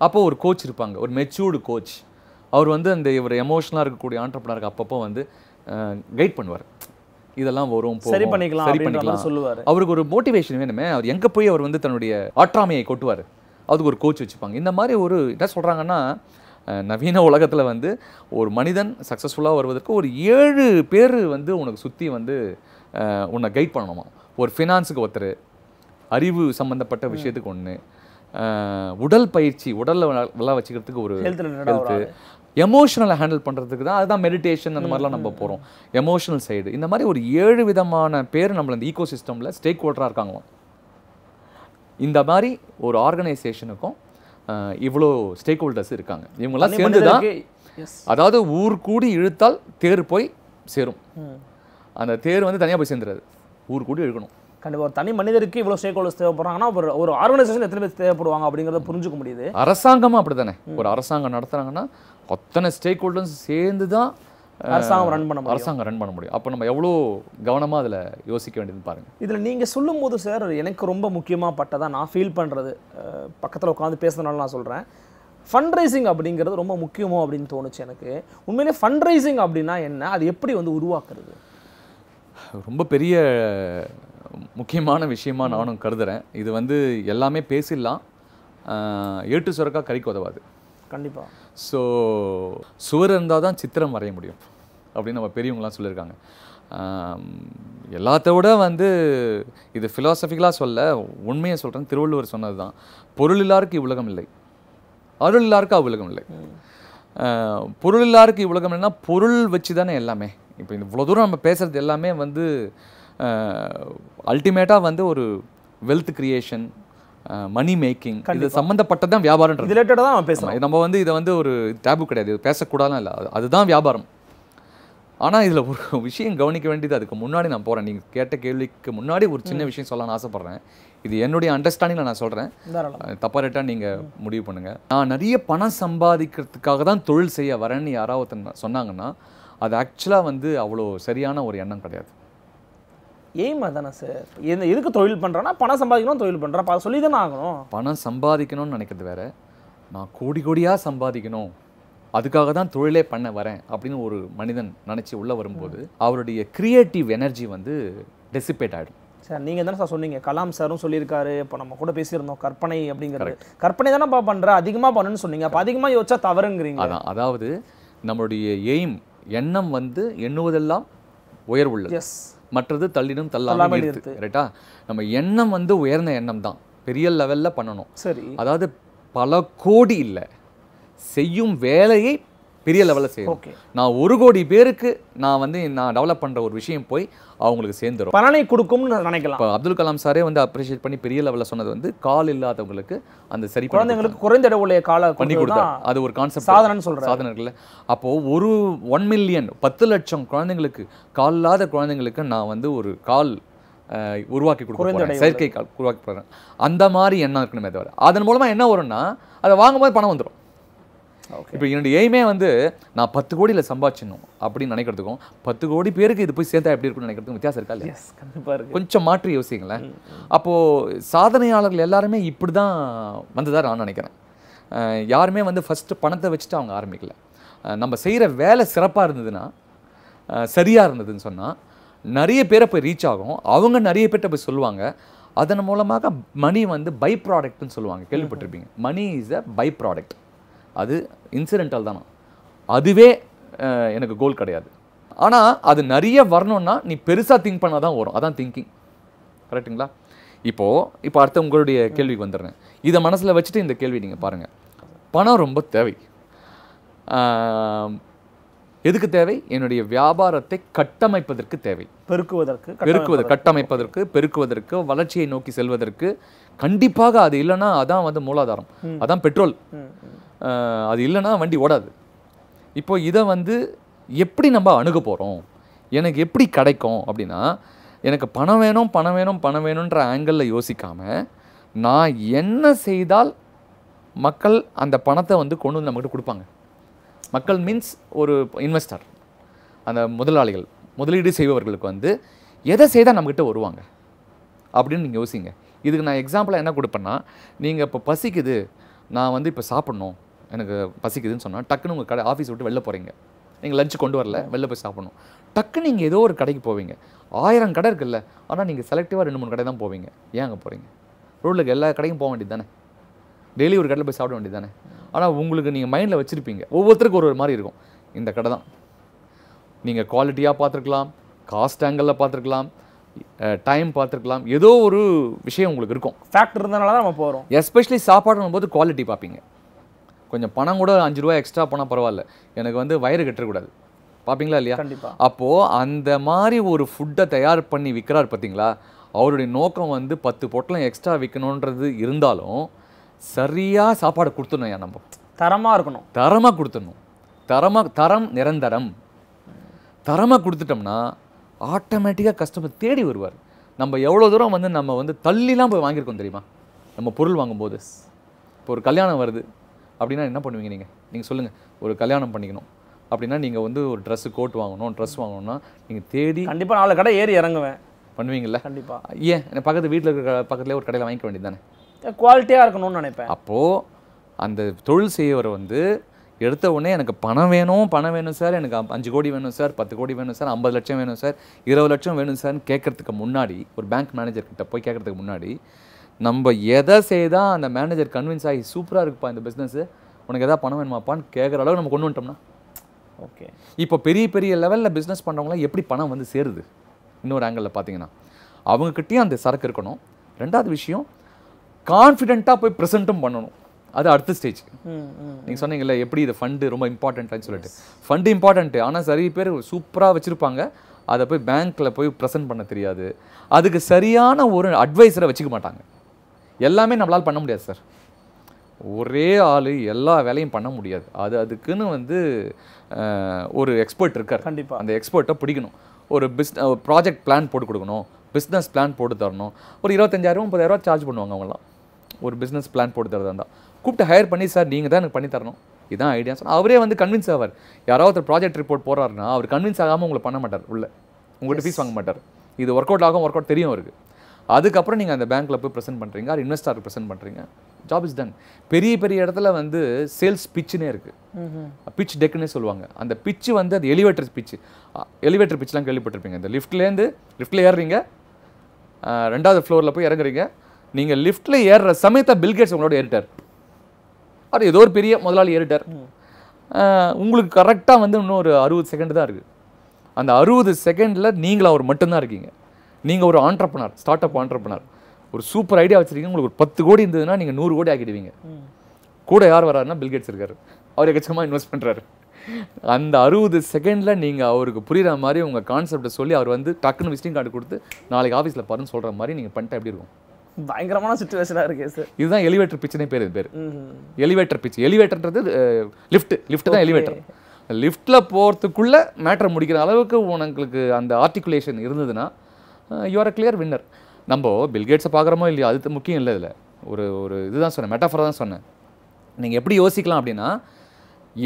அப்போது ஒரு கோச் இருப்பாங்க ஒரு மெச்சூர்டு கோச் அவர் வந்து அந்த இவர் எமோஷனலாக இருக்கக்கூடிய ஆண்டர்பனருக்கு அப்பப்போ வந்து கைட் பண்ணுவார் இதெல்லாம் வரும் சரி பண்ணிக்கலாம் சரி பண்ணிக்கலாம் சொல்லுவார் அவருக்கு ஒரு மோட்டிவேஷன் வேணுமே அவர் எங்கே போய் அவர் வந்து தன்னுடைய ஆற்றாமையை கொட்டுவார் அதுக்கு ஒரு கோச் வச்சுப்பாங்க இந்த மாதிரி ஒரு என்ன சொல்கிறாங்கன்னா நவீன உலகத்தில் வந்து ஒரு மனிதன் சக்ஸஸ்ஃபுல்லாக வருவதற்கு ஒரு ஏழு பேர் வந்து உனக்கு சுற்றி வந்து உன்னை கைட் பண்ணணுமா ஒரு ஃபினான்ஸுக்கு ஒருத்தர் அறிவு சம்மந்தப்பட்ட விஷயத்துக்கு ஒன்று உடல் பயிற்சி உடலில் நல்லா வச்சுக்கிறதுக்கு ஒரு ஹெல்த்து எமோஷனலை ஹேண்டில் பண்ணுறதுக்கு தான் அதுதான் மெடிடேஷன் அந்த மாதிரிலாம் நம்ம போகிறோம் எமோஷனல் சைடு இந்த மாதிரி ஒரு ஏழு விதமான பேர் நம்மள இந்த ஈகோ சிஸ்டமில் ஸ்டேக் ஹோல்டராக இருக்காங்களாம் இந்த மாதிரி ஒரு ஆர்கனைசேஷனுக்கும் இவ்வளோ ஸ்டேக் ஹோல்டர்ஸ் இருக்காங்க இவங்கெல்லாம் சேர்ந்து தான் அதாவது ஊர் கூடி இழுத்தால் தேர் போய் சேரும் அந்த தேர் வந்து தனியாக போய் சேர்ந்துடாது ஊர் கூடி இழுக்கணும் கண்டிப்பாக ஒரு தனி மனிதருக்கு இவ்வளோ ஸ்டேக் ஹோல்டர்ஸ் தேவைப்படுறாங்கன்னா ஒரு ஒரு ஆர்கனைசேஷன் எத்தனை பேர் தேவைப்படுவாங்க அப்படிங்கிறத புரிஞ்சுக்க முடியுது அரசாங்கமும் அப்படி தானே ஒரு அரசாங்கம் நடத்துகிறாங்கன்னா அத்தனை ஸ்டேக் ஹோல்டர்ஸ் சேர்ந்து தான் அரசாங்கம் ரன் பண்ண அரசாங்கம் ரன் பண்ண முடியும் அப்போ நம்ம எவ்வளோ கவனமாக அதில் யோசிக்க வேண்டியதுன்னு பாருங்கள் இதில் நீங்கள் சொல்லும் போது சார் எனக்கு ரொம்ப முக்கியமாக பட்டதாக நான் ஃபீல் பண்ணுறது பக்கத்தில் உட்காந்து பேசுறதுனால நான் சொல்கிறேன் ஃபண்ட் ரைசிங் அப்படிங்கிறது ரொம்ப முக்கியமோ அப்படின்னு தோணுச்சு எனக்கு உண்மையிலே ஃபண்ட் ரைசிங் அப்படின்னா என்ன அது எப்படி வந்து உருவாக்குறது ரொம்ப பெரிய முக்கியமான விஷயமா நானும் கருதுகிறேன் இது வந்து எல்லாமே பேசிடலாம் ஏட்டு சுரக்காக கறிக்கு உதவாது கண்டிப்பாக ஸோ சுவர் இருந்தால் தான் சித்திரம் வரைய முடியும் அப்படின்னு நம்ம பெரியவங்களாம் சொல்லியிருக்காங்க எல்லாத்த விட வந்து இது ஃபிலாசபிக்கலாக சொல்ல உண்மையை சொல்கிறேன் திருவள்ளுவர் சொன்னது தான் பொருள் இல்லாருக்கு இவ்வுலகம் இல்லை அருள் இல்லாருக்கு அவ்வுலகம் இல்லை பொருள் இல்லாருக்கு இவ்வுலகம் இல்லைன்னா பொருள் வச்சு தானே எல்லாமே இப்போ இவ்வளோ தூரம் நம்ம பேசுகிறது எல்லாமே வந்து அல்டிமேட்டாக வந்து ஒரு வெல்த் க்ரியேஷன் மணி மேக்கிங் இது சம்மந்தப்பட்டதான் வியாபாரம் ரிலேட்டடாக தான் அவன் பேசலாம் நம்ம வந்து இதை வந்து ஒரு டேபு கிடையாது இது இல்லை இல்லை அதுதான் வியாபாரம் ஆனால் இதில் ஒரு விஷயம் கவனிக்க வேண்டியது அதுக்கு முன்னாடி நான் போகிறேன் நீங்கள் கேட்ட கேள்விக்கு முன்னாடி ஒரு சின்ன விஷயம் சொல்லலாம்னு ஆசைப்பட்றேன் இது என்னுடைய அண்டர்ஸ்டாண்டிங்கில் நான் சொல்கிறேன் தப்பாக ரேட்டாக நீங்கள் முடிவு பண்ணுங்கள் நான் நிறைய பணம் சம்பாதிக்கிறதுக்காக தான் தொழில் செய்ய வரேன்னு யாராவது சொன்னாங்கன்னா அது ஆக்சுவலாக வந்து அவ்வளோ சரியான ஒரு எண்ணம் கிடையாது எய்ம் அதானே சார் எந்த எதுக்கு தொழில் பண்ணுறேன்னா பணம் சம்பாதிக்கணும் தொழில் பண்ணுறேன் அதை சொல்லி தானே ஆகணும் பணம் சம்பாதிக்கணும்னு நினைக்கிறது வேற நான் கோடி கோடியாக சம்பாதிக்கணும் அதுக்காக தான் தொழிலே பண்ண வரேன் அப்படின்னு ஒரு மனிதன் நினச்சி உள்ளே வரும்போது அவருடைய க்ரியேட்டிவ் எனர்ஜி வந்து டெசிபேட் ஆகிடும் சார் நீங்கள் தானே சார் சொன்னீங்க கலாம் சாரும் சொல்லியிருக்காரு இப்போ நம்ம கூட பேசியிருந்தோம் கற்பனை அப்படிங்கிறது கற்பனை தானேப்பா பண்ணுற அதிகமாக பண்ணணும்னு சொன்னீங்க அப்போ அதிகமாக யோசிச்சா தவறுங்கிறீங்க அதான் அதாவது நம்மளுடைய எய்ம் எண்ணம் வந்து எண்ணுவதெல்லாம் உயர்வுள்ளது எஸ் மற்றது தள்ளிடும் தள்ளாமல் இருக்கு ரைட்டா நம்ம எண்ணம் வந்து உயர்ந்த எண்ணம் தான் பெரிய லெவலில் பண்ணணும் சரி அதாவது பல கோடி இல்லை செய்யும் வேலையை பெரிய லெவலில் செய்யணும் நான் ஒரு கோடி பேருக்கு நான் வந்து நான் டெவலப் பண்ணுற ஒரு விஷயம் போய் அவங்களுக்கு சேர்ந்துடும் பலனை கொடுக்கும்னு நினைக்கலாம் இப்போ அப்துல் கலாம் சாரே வந்து அப்ரிஷியேட் பண்ணி பெரிய லெவலில் சொன்னது வந்து கால் இல்லாதவங்களுக்கு அந்த சரி குழந்தைங்களுக்கு குறைந்த இடவுடைய கால பண்ணி கொடுத்தா அது ஒரு கான்செப்ட் சாதனைன்னு சொல்கிற சாதனை இருக்குல்ல அப்போது ஒரு ஒன் மில்லியன் பத்து லட்சம் குழந்தைங்களுக்கு கால் இல்லாத குழந்தைங்களுக்கு நான் வந்து ஒரு கால் உருவாக்கி கொடுக்குறேன் செயற்கை கால் உருவாக்கி போடுறேன் அந்த மாதிரி என்ன இருக்கணுமே தவிர அதன் மூலமாக என்ன வரும்னா அதை வாங்கும்போது பணம் வந்துடும் இப்போ என்னுடைய எய்மே வந்து நான் பத்து கோடியில் சம்பாதிச்சிடணும் அப்படின்னு நினைக்கிறதுக்கும் பத்து கோடி பேருக்கு இது போய் சேர்ந்தா எப்படி இருக்கும்னு நினைக்கிறதுக்கும் வித்தியாசம் இருக்கா இல்லையா கண்டிப்பாக கொஞ்சம் மாற்றி யோசிங்களேன் அப்போது சாதனையாளர்கள் எல்லாருமே இப்படி தான் வந்ததாக நான் நினைக்கிறேன் யாருமே வந்து ஃபஸ்ட்டு பணத்தை வச்சுட்டு அவங்க ஆரம்பிக்கல நம்ம செய்கிற வேலை சிறப்பாக இருந்ததுன்னா சரியாக இருந்ததுன்னு சொன்னால் நிறைய பேரை போய் ரீச் ஆகும் அவங்க நிறைய பேர்கிட்ட போய் சொல்லுவாங்க அதன் மூலமாக மணி வந்து பை ப்ராடக்ட்னு சொல்லுவாங்க கேள்விப்பட்டிருப்பீங்க money is a by product அது இன்சிடென்டல் தானா அதுவே எனக்கு கோல் கிடையாது ஆனால் அது நிறைய வரணும்னா நீ பெருசாக திங்க் பண்ணால் தான் வரும் அதான் திங்கிங் கரெக்டுங்களா இப்போது இப்போ அடுத்த உங்களுடைய கேள்விக்கு வந்துடுறேன் இதை மனசில் வச்சுட்டு இந்த கேள்வி நீங்கள் பாருங்கள் பணம் ரொம்ப தேவை எதுக்கு தேவை என்னுடைய வியாபாரத்தை கட்டமைப்பதற்கு தேவை பெருக்குவதற்கு பெருக்குவது கட்டமைப்பதற்கு பெருக்குவதற்கு வளர்ச்சியை நோக்கி செல்வதற்கு கண்டிப்பாக அது இல்லைன்னா அதான் வந்து மூலாதாரம் அதான் பெட்ரோல் அது இல்லைன்னா வண்டி ஓடாது இப்போ இதை வந்து எப்படி நம்ம அணுக போகிறோம் எனக்கு எப்படி கிடைக்கும் அப்படின்னா எனக்கு பணம் வேணும் பணம் வேணும் பணம் வேணுன்ற ஆங்கிளில் யோசிக்காமல் நான் என்ன செய்தால் மக்கள் அந்த பணத்தை வந்து கொண்டு வந்து நம்மகிட்ட கொடுப்பாங்க மக்கள் மீன்ஸ் ஒரு இன்வெஸ்டர் அந்த முதலாளிகள் முதலீடு செய்பவர்களுக்கு வந்து எதை செய்தால் நம்மக்கிட்ட வருவாங்க அப்படின்னு நீங்கள் யோசிங்க இதுக்கு நான் எக்ஸாம்பிளாக என்ன கொடுப்பேன்னா நீங்கள் இப்போ பசிக்குது நான் வந்து இப்போ சாப்பிட்ணும் எனக்கு பசிக்குதுன்னு சொன்னால் டக்குன்னு உங்கள் கடை ஆஃபீஸ் விட்டு வெளில போகிறீங்க நீங்கள் லஞ்ச் கொண்டு வரல வெளில போய் சாப்பிடணும் டக்குன்னு நீங்கள் ஏதோ ஒரு கடைக்கு போவீங்க ஆயிரம் கடை இருக்குல்ல ஆனால் நீங்கள் செலக்டிவாக ரெண்டு மூணு கடை தான் போவீங்க ஏன் அங்கே போகிறீங்க ரோட்டில் எல்லா கடைக்கும் போக வேண்டியது தானே டெய்லி ஒரு கடையில் போய் சாப்பிட வேண்டியது தானே ஆனால் உங்களுக்கு நீங்கள் மைண்டில் வச்சுருப்பீங்க ஒவ்வொருத்தருக்கும் ஒரு ஒரு மாதிரி இருக்கும் இந்த கடை தான் நீங்கள் குவாலிட்டியாக பார்த்துருக்கலாம் காஸ்ட் ஆங்கிளில் பார்த்துருக்கலாம் டைம் பார்த்துருக்கலாம் ஏதோ ஒரு விஷயம் உங்களுக்கு இருக்கும் ஃபேக்டர் இருந்தனால தான் நம்ம போகிறோம் எஸ்பெஷலி சாப்பாடுன்னும் போது குவாலிட்டி பார்ப்பீங்க கொஞ்சம் பணம் கூட அஞ்சு ரூபா எக்ஸ்ட்ரா போனால் பரவாயில்ல எனக்கு வந்து வயிறு கட்டக்கூடாது பார்ப்பீங்களா இல்லையா கண்டிப்பாக அப்போது அந்த மாதிரி ஒரு ஃபுட்டை தயார் பண்ணி விற்கிறார் பார்த்தீங்களா அவருடைய நோக்கம் வந்து பத்து பொட்டலம் எக்ஸ்ட்ரா விற்கணுன்றது இருந்தாலும் சரியாக சாப்பாடு கொடுத்துடணும் நம்ம தரமாக இருக்கணும் தரமாக கொடுத்துடணும் தரமாக தரம் நிரந்தரம் தரமாக கொடுத்துட்டோம்னா ஆட்டோமேட்டிக்காக கஸ்டமர் தேடி வருவார் நம்ம எவ்வளோ தூரம் வந்து நம்ம வந்து தள்ளிலாம் போய் வாங்கியிருக்கோம் தெரியுமா நம்ம பொருள் வாங்கும்போது இப்போ ஒரு கல்யாணம் வருது அப்படின்னா என்ன பண்ணுவீங்க நீங்கள் நீங்கள் சொல்லுங்கள் ஒரு கல்யாணம் பண்ணிக்கணும் அப்படின்னா நீங்கள் வந்து ஒரு ட்ரெஸ்ஸு கோட் வாங்கணும் ட்ரெஸ் வாங்கணும்னா நீங்கள் தேடி கண்டிப்பாக நாலு கடை ஏறி இறங்குவேன் பண்ணுவீங்களா கண்டிப்பாக ஏன் பக்கத்து வீட்டில் இருக்கிற பக்கத்துலேயே ஒரு கடையில் வாங்கிக்க வேண்டியது தானே குவாலிட்டியாக இருக்கணும்னு நினைப்பேன் அப்போது அந்த தொழில் செய்யவரை வந்து எடுத்த உடனே எனக்கு பணம் வேணும் பணம் வேணும் சார் எனக்கு அஞ்சு கோடி வேணும் சார் பத்து கோடி வேணும் சார் ஐம்பது லட்சம் வேணும் சார் இருபது லட்சம் வேணும் சார்னு கேட்குறதுக்கு முன்னாடி ஒரு பேங்க் மேனேஜர்கிட்ட போய் கேட்குறதுக்கு முன்னாடி நம்ம எதை செய்தால் அந்த மேனேஜர் கன்வின்ஸ் ஆகி சூப்பராக இருக்குப்பா இந்த பிஸ்னஸ்ஸு உனக்கு எதாவது பணம் வேணுமாப்பான்னு கேட்குற அளவுக்கு நம்ம கொண்டு வந்துட்டோம்னா ஓகே இப்போ பெரிய பெரிய லெவலில் பிஸ்னஸ் பண்ணுறவங்களாம் எப்படி பணம் வந்து சேருது இன்னொரு ஆங்கிளில் பார்த்தீங்கன்னா அவங்கக்கிட்டேயும் அந்த சரக்கு இருக்கணும் ரெண்டாவது விஷயம் கான்ஃபிடெண்ட்டாக போய் ப்ரெசென்ட்டும் பண்ணணும் அது அடுத்த ஸ்டேஜ் நீங்கள் சொன்னீங்கல்ல எப்படி இது ஃபண்டு ரொம்ப இம்பார்ட்டண்ட்டான்னு சொல்லிட்டு ஃபண்டு இம்பார்ட்டண்ட்டு ஆனால் சரி பேர் சூப்பராக வச்சுருப்பாங்க அதை போய் பேங்க்கில் போய் ப்ரெசென்ட் பண்ண தெரியாது அதுக்கு சரியான ஒரு அட்வைஸரை வச்சுக்க மாட்டாங்க எல்லாமே நம்மளால் பண்ண முடியாது சார் ஒரே ஆள் எல்லா வேலையும் பண்ண முடியாது அது அதுக்குன்னு வந்து ஒரு எக்ஸ்பர்ட் இருக்கார் கண்டிப்பாக அந்த எக்ஸ்பர்ட்டை பிடிக்கணும் ஒரு பிஸ் ப்ராஜெக்ட் பிளான் போட்டு கொடுக்கணும் பிஸ்னஸ் பிளான் போட்டு தரணும் ஒரு இருபத்தஞ்சாயிரம் முப்பதாயிரரூவா சார்ஜ் பண்ணுவாங்க அவங்களாம் ஒரு பிஸ்னஸ் பிளான் போட்டு தரதா இருந்தால் கூப்பிட்டு ஹையர் பண்ணி சார் நீங்கள் தான் எனக்கு பண்ணி தரணும் இதுதான் ஐடியா அவரே வந்து கன்வின்ஸ் ஆவார் யாராவது ஒருத்தர் ப்ராஜெக்ட் ரிப்போர்ட் போகிறாருன்னா அவர் கன்வின்ஸ் ஆகாமல் உங்களை பண்ண மாட்டார் உள்ள உங்கள்கிட்ட ஃபீஸ் வாங்க மாட்டார் இது ஒர்க் அவுட் ஆகும் ஒர்க் அவுட் தெரியும் அவருக்கு அதுக்கப்புறம் நீங்கள் அந்த பேங்க்கில் போய் ப்ரெசென்ட் பண்ணுறீங்க ஆர் இன்வெஸ்டாருக்கு ப்ரெசென்ட் பண்ணுறீங்க ஜாப் இஸ் டன் பெரிய பெரிய இடத்துல வந்து சேல்ஸ் பிச்சுனே இருக்குது பிச் டெக்குன்னே சொல்லுவாங்க அந்த பிச்சு வந்து அது எலிவேட்டர் பிச்சு எலிவேட்டர் பிச்செலாம் கேள்விப்பட்டிருப்பீங்க இந்த லிஃப்ட்லேருந்து லிஃப்ட்டில் ஏறுறீங்க ரெண்டாவது ஃப்ளோரில் போய் இறங்குறீங்க நீங்கள் லிஃப்ட்டில் ஏறுற சமயத்தை பில்கேட்ஸ் உங்களோட ஏறிட்டார் அவர் ஏதோ ஒரு பெரிய முதலாளி ஏறிட்டார் உங்களுக்கு கரெக்டாக வந்து இன்னும் ஒரு அறுபது செகண்ட் தான் இருக்குது அந்த அறுபது செகண்டில் நீங்களும் அவர் மட்டும்தான் இருக்கீங்க நீங்கள் ஒரு ஆண்டர்பனர் ஸ்டார்ட் அப் ஆண்டர்பனர் ஒரு சூப்பர் ஐடியா வச்சுருக்கீங்க உங்களுக்கு ஒரு பத்து கோடி இருந்ததுன்னா நீங்கள் நூறு கோடி ஆக்கிடுவீங்க கூட யார் வராருன்னா பில்கேட்ஸ் இருக்கார் அவர் எக்கச்சக்கமாக இன்வெஸ்ட் பண்ணுறாரு அந்த அறுபது செகண்டில் நீங்கள் அவருக்கு புரிகிற மாதிரி உங்கள் கான்செப்டை சொல்லி அவர் வந்து டக்குன்னு விசிட்டிங் கார்டு கொடுத்து நாளைக்கு ஆஃபீஸில் பாருன்னு சொல்கிற மாதிரி நீங்கள் பண்ணிட்டா எப்படி இருக்கும் பயங்கரமான சுச்சுவேஷனாக இருக்கு சார் இதுதான் எலிவேட்டர் பிச்சுனே பேர் பேர் எலிவேட்டர் பிச்சு எலிவேட்டர்ன்றது லிஃப்ட் லிஃப்ட் தான் எலிவேட்டர் லிஃப்ட்டில் போகிறதுக்குள்ளே மேட்டர் முடிக்கிற அளவுக்கு உனங்களுக்கு அந்த ஆர்டிகுலேஷன் இருந்ததுன்னா யூஆர் அ கிளியர் வின்னர் நம்ம பில்கேட்ஸை பார்க்குறோமோ இல்லையா அது முக்கியம் இல்லை இதில் ஒரு ஒரு இதுதான் சொன்னேன் மெட்டாஃபராக தான் சொன்னேன் நீங்கள் எப்படி யோசிக்கலாம் அப்படின்னா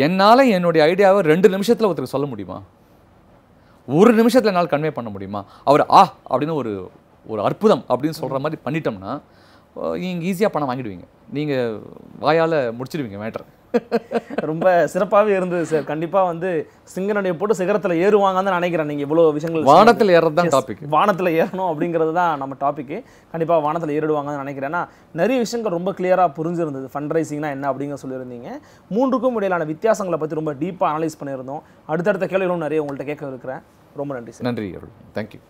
என்னால் என்னுடைய ஐடியாவை ரெண்டு நிமிஷத்தில் ஒருத்தருக்கு சொல்ல முடியுமா ஒரு நிமிஷத்தில் என்னால் கன்வே பண்ண முடியுமா அவர் ஆ அப்படின்னு ஒரு ஒரு அற்புதம் அப்படின்னு சொல்கிற மாதிரி பண்ணிட்டோம்னா நீங்கள் ஈஸியாக பணம் வாங்கிடுவீங்க நீங்கள் வாயால் முடிச்சிடுவீங்க மேட்ரு ரொம்ப சிறப்பாகவே இருந்தது சார் கண்டிப்பாக வந்து சிங்கனுடைய போட்டு சிகரத்தில் ஏறுவாங்கன்னு நினைக்கிறேன் நீங்கள் இவ்வளோ விஷயங்கள் வானத்தில் ஏறது தான் டாபிக் வானத்தில் ஏறணும் அப்படிங்கிறது தான் நம்ம டாப்பிக்கு கண்டிப்பாக வானத்தில் ஏறிடுவாங்கன்னு நினைக்கிறேன் நிறைய விஷயங்கள் ரொம்ப கிளியராக புரிஞ்சிருந்தது ஃபண்ட் ரைசிங்னா என்ன அப்படிங்கிற சொல்லியிருந்தீங்க மூன்றுக்கும் இடையிலான வித்தியாசங்களை பற்றி ரொம்ப டீப்பாக அனலைஸ் பண்ணியிருந்தோம் அடுத்தடுத்த கேள்விகளும் நிறைய உங்கள்கிட்ட கேட்க இருக்கிறேன் ரொம்ப நன்றி சார் நன்றி தேங்க்யூ